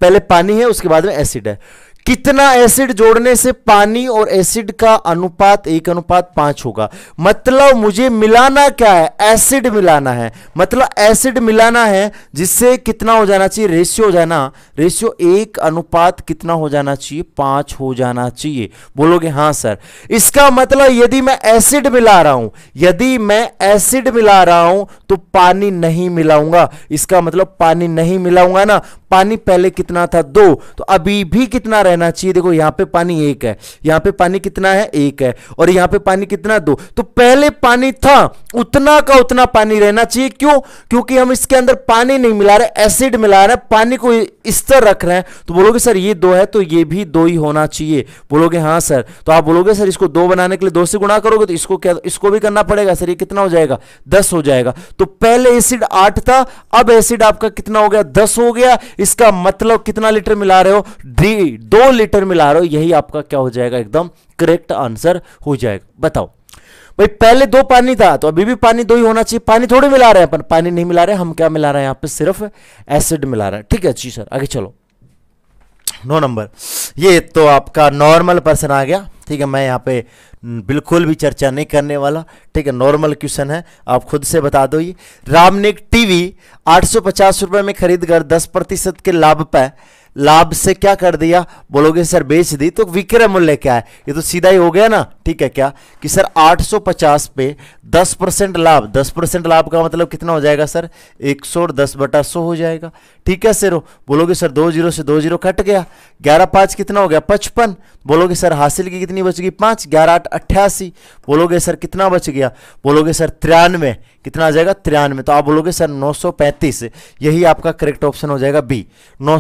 पहले पानी है उसके बाद में एसिड है कितना एसिड जोड़ने से पानी और एसिड का अनुपात एक अनुपात पांच होगा मतलब मुझे मिलाना क्या है एसिड मिलाना है मतलब एसिड मिलाना है जिससे कितना हो जाना चाहिए रेशियो हो जाना रेशियो एक अनुपात कितना हो जाना चाहिए पांच हो जाना चाहिए बोलोगे हाँ सर इसका मतलब यदि मैं एसिड मिला रहा हूं यदि मैं एसिड मिला रहा हूं तो पानी नहीं मिलाऊंगा इसका मतलब पानी नहीं मिलाऊंगा ना पानी पहले कितना था दो तो अभी भी कितना रहना चाहिए देखो यहां पे पानी एक है यहां पे पानी कितना है एक है और यहां पे पानी कितना दो तो पहले पानी था उतना का उतना पानी रहना चाहिए क्यों क्योंकि हम इसके अंदर पानी नहीं मिला रहे एसिड मिला रहे पानी को स्तर रख रहे हैं तो बोलोगे सर ये दो है तो ये भी दो ही होना चाहिए बोलोगे हाँ सर तो आप बोलोगे सर इसको दो बनाने के लिए दो से गुणा करोगे तो इसको क्या इसको भी करना पड़ेगा सर ये कितना हो जाएगा दस हो जाएगा तो पहले एसिड आठ था अब एसिड आपका कितना हो गया दस हो गया इसका मतलब कितना लीटर मिला रहे हो डी दो लीटर मिला रहे हो यही आपका क्या हो जाएगा एकदम करेक्ट आंसर हो जाएगा बताओ भाई पहले दो पानी था तो अभी भी पानी दो ही होना चाहिए पानी थोड़ी मिला रहे हैं अपन पानी नहीं मिला रहे हम क्या मिला रहे हैं यहाँ पे सिर्फ एसिड मिला रहे हैं ठीक है जी सर आगे चलो नो नंबर ये तो आपका नॉर्मल पर्सन आ गया ठीक है मैं यहाँ पे बिल्कुल भी चर्चा नहीं करने वाला ठीक है नॉर्मल क्वेश्चन है आप खुद से बता दो ये रामनिक टीवी आठ सौ पचास रुपए में खरीद कर दस प्रतिशत के लाभ पर लाभ से क्या कर दिया बोलोगे सर बेच दी तो विक्रय मूल्य क्या है ये तो सीधा ही हो गया ना ठीक है क्या कि सर 850 पे 10 परसेंट लाभ 10 परसेंट लाभ का मतलब कितना हो जाएगा सर एक सौ दस बटा सौ हो जाएगा ठीक है सर बोलोगे सर दो जीरो से दो जीरो कट गया ग्यारह पाँच कितना हो गया पचपन बोलोगे सर हासिल की कितनी बच गई पाँच ग्यारह आठ अट्ठासी बोलोगे सर कितना बच गया बोलोगे सर तिरानवे कितना आ जाएगा तिरानवे तो आप बोलोगे सर नौ यही आपका करेक्ट ऑप्शन हो जाएगा बी नौ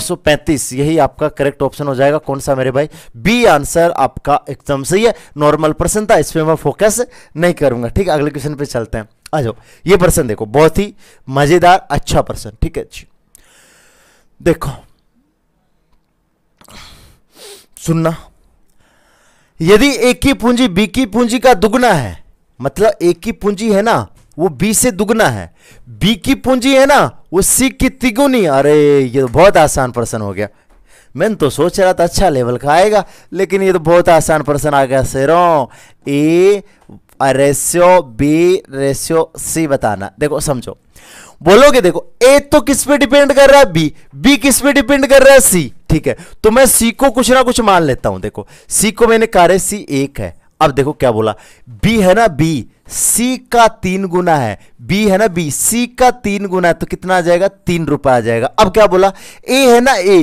बीस यही आपका करेक्ट ऑप्शन हो जाएगा कौन सा मेरे भाई बी आंसर आपका एकदम सही है नॉर्मल प्रश्न था इसमें मैं फोकस नहीं करूंगा ठीक है अगले क्वेश्चन पे चलते हैं आ जाओ ये प्रश्न देखो बहुत ही मजेदार अच्छा प्रश्न ठीक है जी देखो सुनना यदि एक की पूंजी बी की पूंजी का दुगना है मतलब एक की पूंजी है ना वो बी से दुगना है बी की पूंजी है ना वो सी की तिगुनी अरे ये तो बहुत आसान प्रश्न हो गया मैंने तो सोच रहा था अच्छा लेवल का आएगा लेकिन ये तो बहुत आसान प्रश्न आ गया शेरों A ratio B ratio C बताना देखो समझो बोलोगे देखो ए तो किस पे डिपेंड कर रहा है बी बी किस पे डिपेंड कर रहा है सी ठीक है तो मैं सी को कुछ ना कुछ मान लेता हूं देखो सी को मैंने कार्य सी एक है अब देखो क्या बोला बी है ना बी सी का तीन गुना है बी है ना बी सी का तीन गुना है तो कितना आ जाएगा तीन रुपए आ जाएगा अब क्या बोला ए है ना ए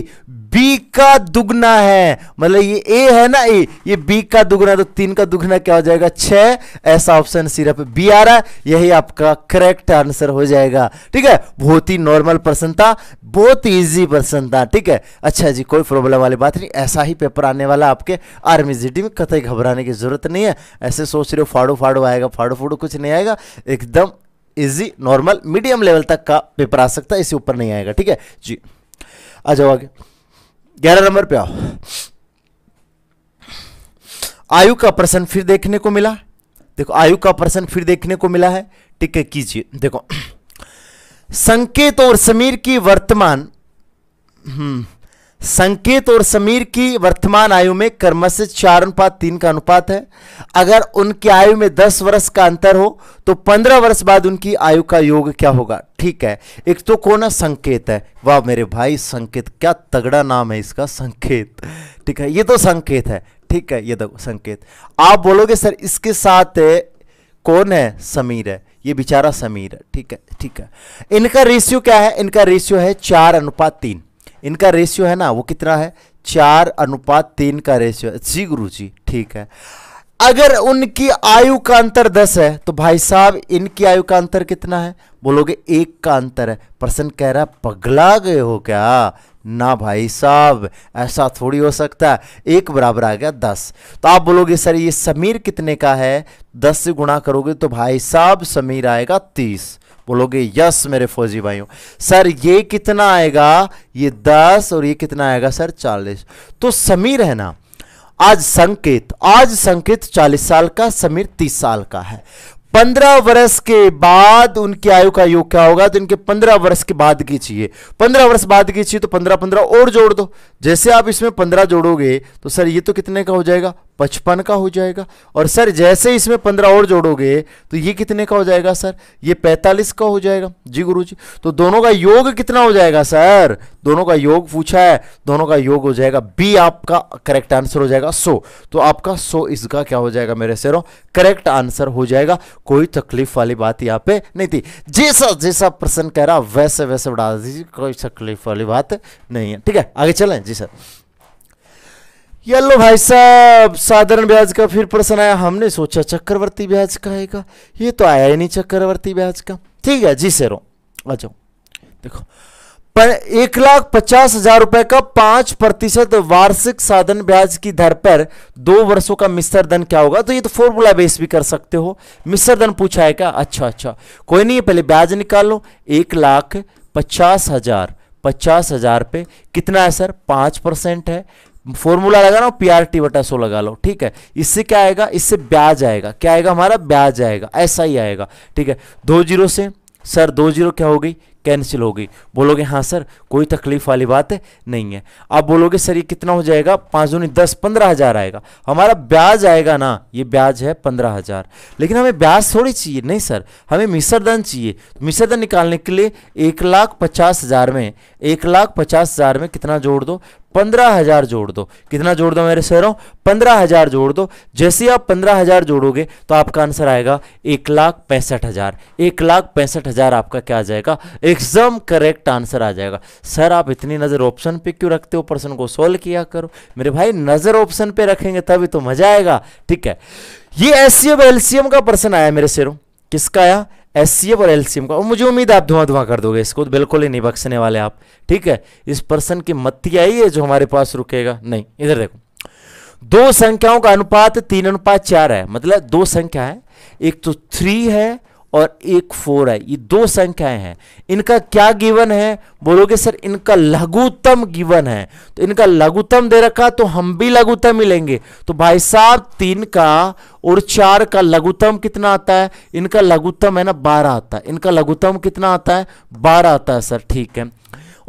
बी का दुगना है मतलब ये ए है ना ए ये बी का दुगना तो तीन का दुगना क्या हो जाएगा छः ऐसा ऑप्शन सिर्फ बी आ रहा है यही आपका करेक्ट आंसर हो जाएगा ठीक है बहुत ही नॉर्मल पर्सन था बहुत ईजी पर्सन था ठीक है अच्छा जी कोई प्रॉब्लम वाली बात नहीं ऐसा ही पेपर आने वाला आपके आर्मी जी में कतई घबराने की जरूरत नहीं है ऐसे सोच रहे हो फाड़ो फाड़ो आएगा फाड़ो फाड़ो कुछ नहीं आएगा एकदम इजी नॉर्मल मीडियम लेवल तक का पेपर आ सकता है इसी ऊपर नहीं आएगा ठीक है जी आ जाओ आगे ग्यारह नंबर पे आओ आयु का प्रश्न फिर देखने को मिला देखो आयु का प्रश्न फिर देखने को मिला है ठीक है कीजिए देखो संकेत और समीर की वर्तमान हम्म संकेत और समीर की वर्तमान आयु में कर्म से चार अनुपात तीन का अनुपात है अगर उनकी आयु में दस वर्ष का अंतर हो तो पंद्रह वर्ष बाद उनकी आयु का योग क्या होगा ठीक है एक तो कौन है संकेत है वाह मेरे भाई संकेत क्या तगड़ा नाम है इसका संकेत ठीक है ये तो संकेत है ठीक है ये तो संकेत आप बोलोगे सर इसके साथ कौन है समीर है ये बेचारा समीर है ठीक है ठीक है इनका रेशियो क्या है इनका रेशियो है चार अनुपात तीन इनका रेशियो है ना वो कितना है चार अनुपात तीन का रेशियो जी गुरु जी ठीक है अगर उनकी आयु का अंतर दस है तो भाई साहब इनकी आयु का अंतर कितना है बोलोगे एक का अंतर है प्रश्न कह रहा है पगला गए हो क्या ना भाई साहब ऐसा थोड़ी हो सकता है एक बराबर आ गया दस तो आप बोलोगे सर ये समीर कितने का है दस से गुणा करोगे तो भाई साहब समीर आएगा तीस बोलोगे यस मेरे फौजी भाइयों सर ये कितना आएगा ये दस और ये कितना आएगा सर चालीस तो समीर है ना आज संकेत आज संकेत चालीस साल का समीर तीस साल का है पंद्रह वर्ष के बाद उनकी आयु का योग क्या होगा तो इनके पंद्रह वर्ष के बाद की चाहिए पंद्रह वर्ष बाद की चाहिए तो पंद्रह पंद्रह और जोड़ दो जैसे आप इसमें पंद्रह जोड़ोगे तो सर ये तो कितने का हो जाएगा पचपन का हो जाएगा और सर जैसे इसमें पंद्रह और जोड़ोगे तो ये कितने का हो जाएगा सर ये पैंतालीस का हो जाएगा जी गुरु जी तो दोनों का योग कितना हो जाएगा सर दोनों का योग पूछा है दोनों का योग हो जाएगा बी आपका करेक्ट आंसर हो जाएगा सो तो आपका सो इसका क्या हो जाएगा मेरे शेरों करेक्ट आंसर हो जाएगा कोई तकलीफ वाली बात यहाँ पे नहीं थी जैसा जैसा प्रश्न कह रहा वैसे वैसे बढ़ा दीजिए कोई तकलीफ वाली बात नहीं है ठीक है आगे चलें जी सर ये लो भाई साहब साधारण ब्याज का फिर प्रश्न आया हमने सोचा चक्रवर्ती ब्याज का आएगा ये तो आया ही नहीं चक्रवर्ती ब्याज का ठीक है जी सेरो आ जाओ देखो पर एक लाख पचास हजार रुपए का पांच प्रतिशत वार्षिक साधन ब्याज की दर पर दो वर्षों का मिस्र धन क्या होगा तो ये तो फॉर्मूला बेस भी कर सकते हो मिस्र धन पूछा है क्या अच्छा अच्छा कोई नहीं पहले ब्याज निकाल लो एक लाख पचास हजार पचास हजार पे कितना है सर पांच परसेंट है फॉर्मूला लगा लो पी आर टी बटा सो लगा लो ठीक है इससे क्या आएगा इससे ब्याज आएगा क्या आएगा हमारा ब्याज आएगा ऐसा ही आएगा ठीक है दो जीरो से सर दो जीरो क्या हो गई कैंसिल हो गई बोलोगे हाँ सर कोई तकलीफ वाली बात है नहीं है आप बोलोगे सर ये कितना हो जाएगा पाँच दूनी दस पंद्रह हज़ार आएगा हमारा ब्याज आएगा ना ये ब्याज है पंद्रह हज़ार लेकिन हमें ब्याज थोड़ी चाहिए नहीं सर हमें मिसरदन चाहिए मिसरदन निकालने के लिए एक लाख पचास हज़ार में एक लाख पचास हज़ार में कितना जोड़ दो पंद्रह हज़ार जोड़ दो कितना जोड़ दो मेरे सरों पंद्रह हज़ार जोड़ दो जैसे आप पंद्रह हज़ार जोड़ोगे तो आपका आंसर आएगा एक लाख पैंसठ हज़ार एक लाख पैंसठ हज़ार आपका क्या आ जाएगा एकदम करेक्ट आंसर आ जाएगा सर आप इतनी नज़र ऑप्शन पे क्यों रखते हो प्रश्न को सोल्व किया करो मेरे भाई नज़र ऑप्शन पे रखेंगे तभी तो मज़ा आएगा ठीक है ये एस और एलसीएम का प्रश्न आया मेरे सिरों किसका आया एस और एलसीएम का और मुझे उम्मीद आप धुआं धुआं कर दोगे इसको बिल्कुल ही नहीं बख्शने वाले आप ठीक है इस प्रश्न की मत्ती आई है जो हमारे पास रुकेगा नहीं इधर देखो दो संख्याओं का अनुपात तीन अनुपात चार है मतलब दो संख्या है एक तो थ्री है और एक फोर है ये दो संख्याएं हैं इनका क्या गिवन है बोलोगे सर इनका लघुतम गिवन है तो इनका लघुतम दे रखा तो हम भी लघुतम ही लेंगे तो भाई साहब तीन का और चार का लघुतम कितना आता है इनका लघुतम है ना बारह आता है इनका लघुतम कितना आता है बारह आता है सर ठीक है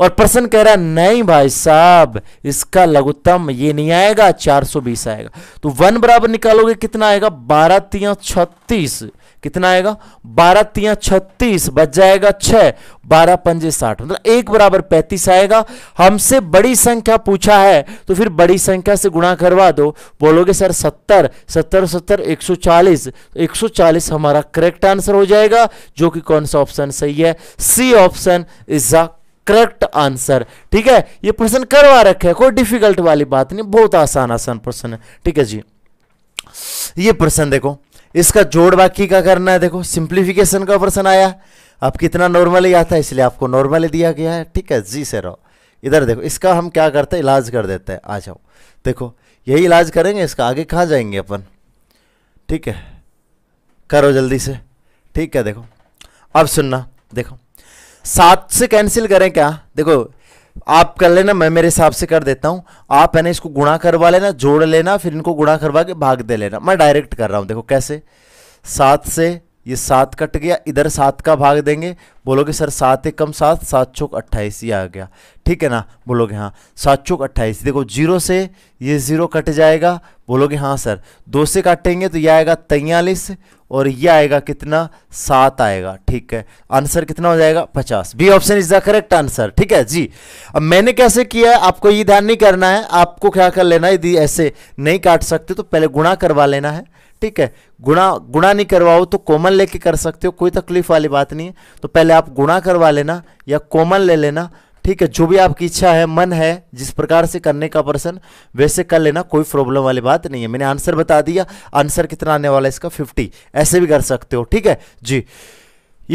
और प्रश्न कह रहा है नहीं भाई साहब इसका लघुतम ये नहीं आएगा 420 आएगा तो वन बराबर निकालोगे कितना आएगा बारह तिया छत्तीस कितना आएगा बारह तिया छत्तीस बच जाएगा छह बारह पंजे साठ मतलब एक बराबर पैंतीस आएगा हमसे बड़ी संख्या पूछा है तो फिर बड़ी संख्या से गुणा करवा दो बोलोगे सर सत्तर सत्तर सत्तर एक सौ चालीस तो एक सौ चालीस हमारा करेक्ट आंसर हो जाएगा जो कि कौन सा ऑप्शन सही है C option is the correct answer ठीक है ये प्रश्न करवा रखे है कोई डिफिकल्ट वाली बात नहीं बहुत आसान आसान प्रश्न है ठीक है जी ये प्रश्न देखो इसका जोड़ बाकी का करना है देखो सिंप्लीफिकेशन का ऑपरेशन आया अब कितना नॉर्मल ही आता है इसलिए आपको नॉर्मल ही दिया गया है ठीक है जी सर इधर देखो इसका हम क्या करते हैं इलाज कर देते हैं आ जाओ देखो यही इलाज करेंगे इसका आगे कहाँ जाएंगे अपन ठीक है करो जल्दी से ठीक है देखो अब सुनना देखो सात से कैंसिल करें क्या देखो आप कर लेना मैं मेरे हिसाब से कर देता हूँ आप है ना इसको गुणा करवा लेना जोड़ लेना फिर इनको गुणा करवा के भाग दे लेना मैं डायरेक्ट कर रहा हूँ देखो कैसे सात से ये सात कट गया इधर सात का भाग देंगे बोलोगे सर सात एक कम सात सात चौक अट्ठाईस ये आ गया ठीक है ना बोलोगे हाँ सात चौक अट्ठाईस देखो जीरो से ये ज़ीरो कट जाएगा बोलोगे हाँ सर दो से काटेंगे तो ये आएगा तैयलीस और ये आएगा कितना सात आएगा ठीक है आंसर कितना हो जाएगा पचास B option is the correct answer ठीक है जी अब मैंने कैसे किया है आपको ये ध्यान नहीं करना है आपको क्या कर लेना है यदि ऐसे नहीं काट सकते तो पहले गुणा करवा लेना है ठीक है गुणा गुणा नहीं करवाओ तो कॉमन लेके कर सकते हो कोई तकलीफ वाली बात नहीं है तो पहले आप गुणा करवा लेना या कॉमन ले लेना ठीक है जो भी आपकी इच्छा है मन है जिस प्रकार से करने का पर्सन वैसे कर लेना कोई प्रॉब्लम वाली बात नहीं है मैंने आंसर बता दिया आंसर कितना आने वाला है इसका फिफ्टी ऐसे भी कर सकते हो ठीक है जी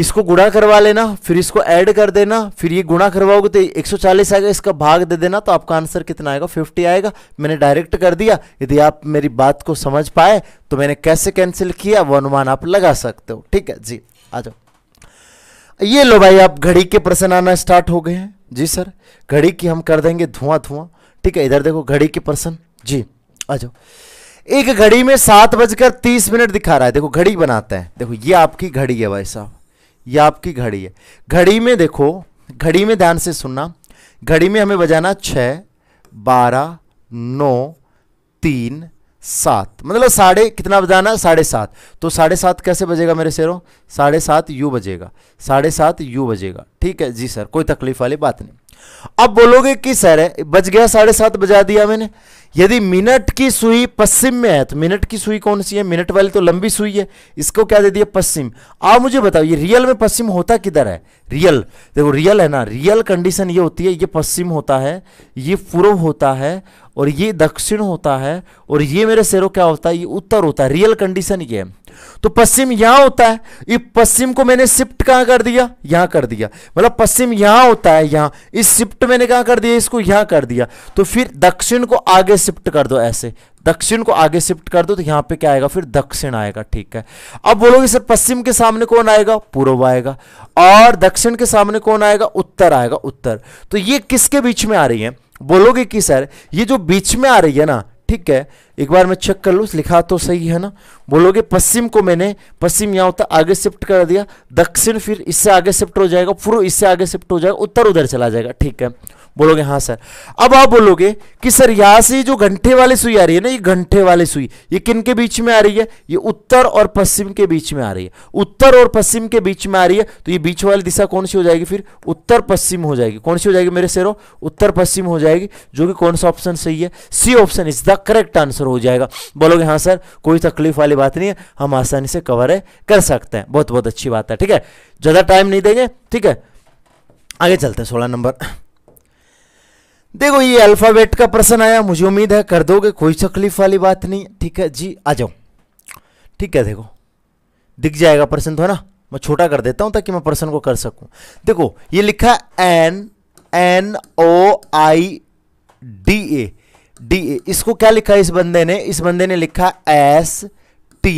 इसको गुणा करवा लेना फिर इसको ऐड कर देना फिर ये गुणा करवाओगे तो 140 आएगा इसका भाग दे देना तो आपका आंसर कितना आएगा 50 आएगा मैंने डायरेक्ट कर दिया यदि आप मेरी बात को समझ पाए तो मैंने कैसे कैंसिल किया वो अनुमान आप लगा सकते हो ठीक है जी आ जाओ ये लो भाई आप घड़ी के प्रश्न आना स्टार्ट हो गए हैं जी सर घड़ी की हम कर देंगे धुआं धुआं ठीक है इधर देखो घड़ी के प्रश्न जी आ जाओ एक घड़ी में सात बजकर तीस मिनट दिखा रहा है देखो घड़ी बनाते हैं देखो ये आपकी घड़ी है भाई साहब यह आपकी घड़ी है घड़ी में देखो घड़ी में ध्यान से सुनना घड़ी में हमें बजाना छ बारह नौ तीन सात मतलब साढ़े कितना बजाना है साढ़े सात तो साढ़े सात कैसे बजेगा मेरे शेरों साढ़े सात यू बजेगा साढ़े सात यू बजेगा ठीक है जी सर कोई तकलीफ वाली बात नहीं अब बोलोगे कि सर है बज गया साढ़े सात बजा दिया मैंने यदि मिनट की सुई पश्चिम में है तो मिनट की सुई कौन सी है मिनट वाली तो लंबी सुई है इसको क्या दे दिया पश्चिम आप मुझे बताओ ये रियल में पश्चिम होता किधर है रियल देखो रियल है ना रियल कंडीशन ये होती है ये पश्चिम होता है ये पूर्व होता है और ये दक्षिण होता है और ये मेरे सिरों क्या होता है ये उत्तर होता है रियल कंडीशन ये है तो पश्चिम यहां होता है ये पश्चिम को मैंने शिफ्ट कहां कर दिया यहां कर दिया मतलब पश्चिम यहां होता है यहां इस शिफ्ट मैंने कहां कर दिया इसको यहां कर दिया तो फिर दक्षिण को आगे शिफ्ट कर दो ऐसे दक्षिण को आगे शिफ्ट कर दो तो यहां पे क्या आएगा फिर दक्षिण आएगा ठीक है अब बोलोगे सर पश्चिम के सामने कौन आएगा पूर्व आएगा और दक्षिण के सामने कौन आएगा उत्तर आएगा उत्तर तो ये किसके बीच में आ रही है बोलोगे कि सर ये जो बीच में आ रही है ना ठीक है एक बार मैं चेक कर लूँ लिखा तो सही है ना बोलोगे पश्चिम को मैंने पश्चिम यहाँ होता आगे शिफ्ट कर दिया दक्षिण फिर इससे आगे शिफ्ट हो जाएगा पूर्व इससे आगे शिफ्ट हो जाएगा उत्तर उधर चला जाएगा ठीक है बोलोगे हाँ सर अब आप बोलोगे कि सर यहाँ से जो घंटे वाली सुई आ रही है ना ये घंटे वाली सुई ये किन के बीच में आ रही है ये उत्तर और पश्चिम के बीच में आ रही है उत्तर और पश्चिम के बीच में आ रही है तो ये बीच वाली दिशा कौन सी हो जाएगी फिर उत्तर पश्चिम हो जाएगी कौन सी हो जाएगी मेरे शेरों उत्तर पश्चिम हो जाएगी जो कि कौन सा ऑप्शन सही है C option is the correct answer answer हो जाएगा बोलोगे हाँ सर कोई तकलीफ वाली बात नहीं है हम आसानी से कवर है कर सकते हैं बहुत बहुत अच्छी बात है ठीक है ज़्यादा टाइम नहीं देंगे ठीक है आगे चलते हैं सोलह नंबर देखो ये अल्फ़ाबेट का प्रश्न आया मुझे उम्मीद है कर दोगे कोई तकलीफ वाली बात नहीं ठीक है जी आ जाओ ठीक है देखो दिख जाएगा प्रश्न तो है ना मैं छोटा कर देता हूं ताकि मैं प्रश्न को कर सकूं देखो ये लिखा N N O I D A D इसको क्या लिखा है इस बंदे ने इस बंदे ने लिखा S T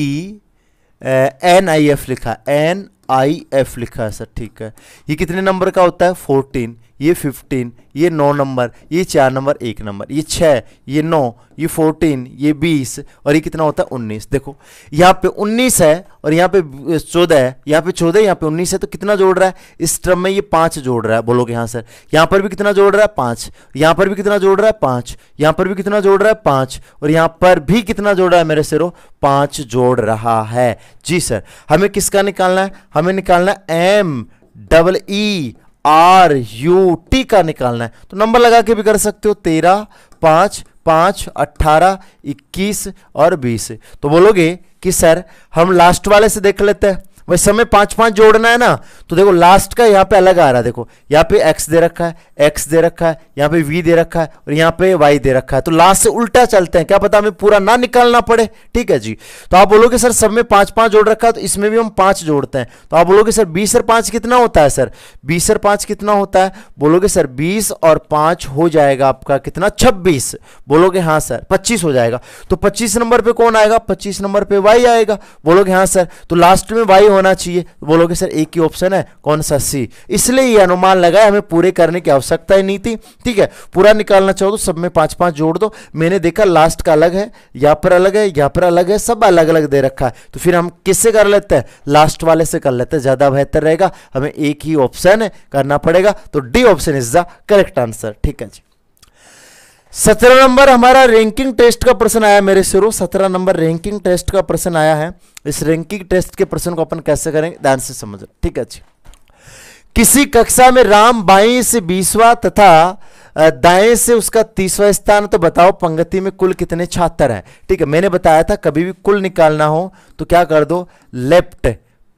N I F लिखा एन आई एफ लिखा है सर ठीक है ये कितने नंबर का होता है फोर्टीन ये फिफ्टीन ये नौ नंबर ये चार नंबर एक नंबर ये छः ये नौ ये फोर्टीन ये बीस और ये कितना होता है उन्नीस देखो यहाँ पे उन्नीस है और यहाँ पे चौदह है यहाँ पे चौदह यहाँ पे उन्नीस है तो कितना जोड़ रहा है इस ट्रम में ये पाँच जोड़ रहा है बोलोगे हाँ सर यहाँ पर भी कितना जोड़ रहा है पाँच यहाँ पर भी कितना जोड़ रहा है पाँच यहाँ पर भी कितना जोड़ रहा है पाँच और यहाँ पर भी कितना जोड़ रहा है मेरे सिरों पाँच जोड़ रहा है जी सर हमें किसका निकालना है हमें निकालना है M double E R U T का निकालना है तो नंबर लगा के भी कर सकते हो तेरह पाँच पाँच अट्ठारह इक्कीस और बीस तो बोलोगे कि सर हम लास्ट वाले से देख लेते हैं वही समय पांच पांच जोड़ना है ना तो देखो लास्ट का यहाँ पे अलग आ रहा है देखो यहाँ पे एक्स दे रखा है एक्स दे रखा है यहाँ पे वी दे रखा है और यहाँ पे वाई दे रखा है तो लास्ट से उल्टा चलते हैं क्या पता हमें पूरा ना निकालना पड़े ठीक है जी तो आप बोलोगे सर सब में पांच पांच जोड़ रखा है तो इसमें भी हम पांच जोड़ते हैं तो आप बोलोगे सर बीस और पांच कितना होता है सर बीस और पांच कितना होता है बोलोगे सर बीस और पांच हो जाएगा आपका कितना छब्बीस बोलोगे हाँ सर पच्चीस हो जाएगा तो पच्चीस नंबर पर कौन आएगा पच्चीस नंबर पर वाई आएगा बोलोगे हाँ सर तो लास्ट में वाई होना चाहिए बोलोगे सर एक ही ऑप्शन है कौन सा सी इसलिए ये अनुमान लगाया हमें पूरे करने की आवश्यकता ही नहीं थी ठीक है पूरा निकालना चाहो तो सब में पांच पांच जोड़ दो मैंने देखा लास्ट का अलग है यहाँ पर अलग है यहाँ पर अलग है सब अलग अलग दे रखा है तो फिर हम किससे कर लेते हैं लास्ट वाले से कर लेते हैं ज़्यादा बेहतर रहेगा हमें एक ही ऑप्शन करना पड़ेगा तो D option is the correct answer ठीक है जी सत्रह नंबर हमारा रैंकिंग टेस्ट का प्रश्न आया मेरे शुरू सत्रह नंबर रैंकिंग टेस्ट का प्रश्न आया है इस रैंकिंग टेस्ट के प्रश्न को अपन कैसे करेंगे ध्यान से समझ ठीक है किसी कक्षा में राम बाई से बीसवा तथा दाएं से उसका तीसवा स्थान तो बताओ पंक्ति में कुल कितने छात्र हैं ठीक है मैंने बताया था कभी भी कुल निकालना हो तो क्या कर दो लेफ्ट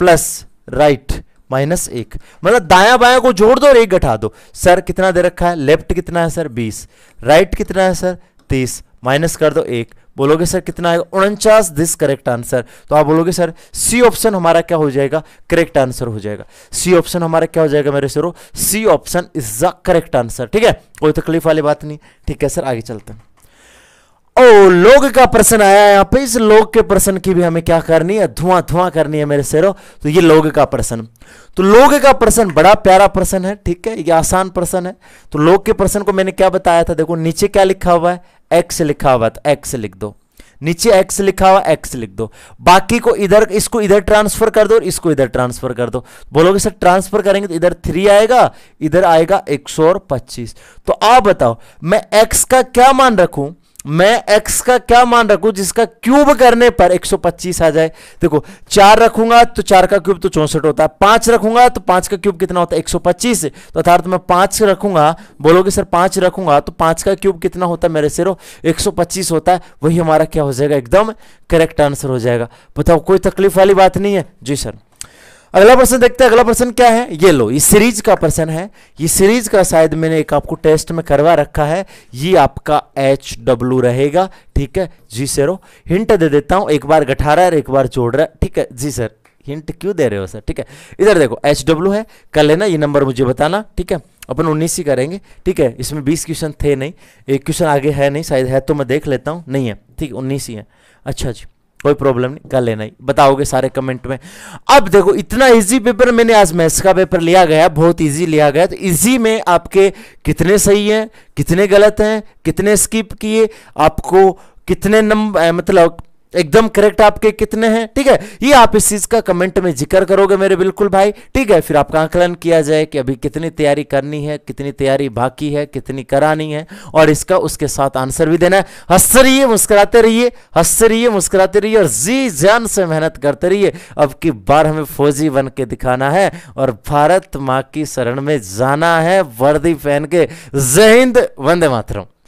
प्लस राइट माइनस एक मतलब दाया बाया को जोड़ दो और एक घटा दो सर कितना दे रखा है लेफ्ट कितना है सर बीस राइट कितना है सर तीस माइनस कर दो एक बोलोगे सर कितना आएगा उनचास दिस करेक्ट आंसर तो आप बोलोगे सर सी ऑप्शन हमारा क्या हो जाएगा करेक्ट आंसर हो जाएगा सी ऑप्शन हमारा क्या हो जाएगा मेरे सरो C option is the correct answer ठीक है कोई तकलीफ वाली बात नहीं ठीक है सर आगे चलते हैं ओ लोग का प्रश्न आया यहाँ पे इस लोग के प्रश्न की भी हमें क्या करनी है धुआं धुआं करनी है मेरे शेरों तो ये लोग का प्रश्न तो लोग का प्रश्न बड़ा प्यारा प्रश्न है ठीक है ये आसान प्रश्न है तो लोग के प्रश्न को मैंने क्या बताया था देखो नीचे क्या लिखा हुआ है एक्स लिखा हुआ था एक्स लिख दो नीचे एक्स लिखा हुआ एक्स लिख दो बाकी को इधर इसको इधर ट्रांसफर कर दो और इसको इधर ट्रांसफर कर दो बोलोगे सर ट्रांसफर करेंगे तो इधर थ्री आएगा इधर आएगा एक सौ और पच्चीस तो आप बताओ मैं एक्स का क्या मान रखूं मैं x का क्या मान रखू जिसका क्यूब करने पर 125 आ जाए देखो चार रखूंगा तो चार का क्यूब तो चौसठ होता है पांच रखूंगा तो पांच का क्यूब कितना होता है 125 तो अर्थात मैं पांच रखूंगा बोलोगे सर पांच रखूंगा तो पांच का क्यूब कितना होता है मेरे सिरो 125 होता है वही हमारा क्या हो जाएगा एकदम करेक्ट आंसर हो जाएगा बताओ कोई तकलीफ वाली बात नहीं है जी सर अगला प्रश्न देखते हैं अगला प्रश्न क्या है ये लो ये सीरीज का प्रश्न है ये सीरीज का शायद मैंने एक आपको टेस्ट में करवा रखा है ये आपका एच डब्ल्यू रहेगा ठीक है जी सर हिंट दे देता हूँ एक बार गठा रहा है एक बार जोड़ रहा है ठीक है जी सर हिंट क्यों दे रहे हो सर ठीक है इधर देखो एच डब्ल्यू है कल लेना ये नंबर मुझे बताना ठीक है अपन उन्नीस ही करेंगे ठीक है इसमें बीस क्वेश्चन थे नहीं एक क्वेश्चन आगे है नहीं शायद है तो मैं देख लेता हूँ नहीं है ठीक है उन्नीस ही है अच्छा जी कोई प्रॉब्लम नहीं कर लेना ही बताओगे सारे कमेंट में अब देखो इतना इजी पेपर मैंने आज मैथ्स का पेपर लिया गया बहुत इजी लिया गया तो इजी में आपके कितने सही हैं कितने गलत हैं कितने स्किप किए आपको कितने नंबर मतलब एकदम करेक्ट आपके कितने हैं ठीक है ये आप इस चीज का कमेंट में जिक्र करोगे मेरे बिल्कुल भाई ठीक है फिर आपका आकलन किया जाए कि अभी कितनी तैयारी करनी है कितनी तैयारी बाकी है कितनी करानी है और इसका उसके साथ आंसर भी देना है हंस रहिए मुस्कुराते रहिए हंस रहिए मुस्कुराते रहिए और जी जान से मेहनत करते रहिए अब की बार हमें फौजी बन के दिखाना है और भारत माँ की शरण में जाना है वर्दी पहन के जय हिंद वंदे मातरम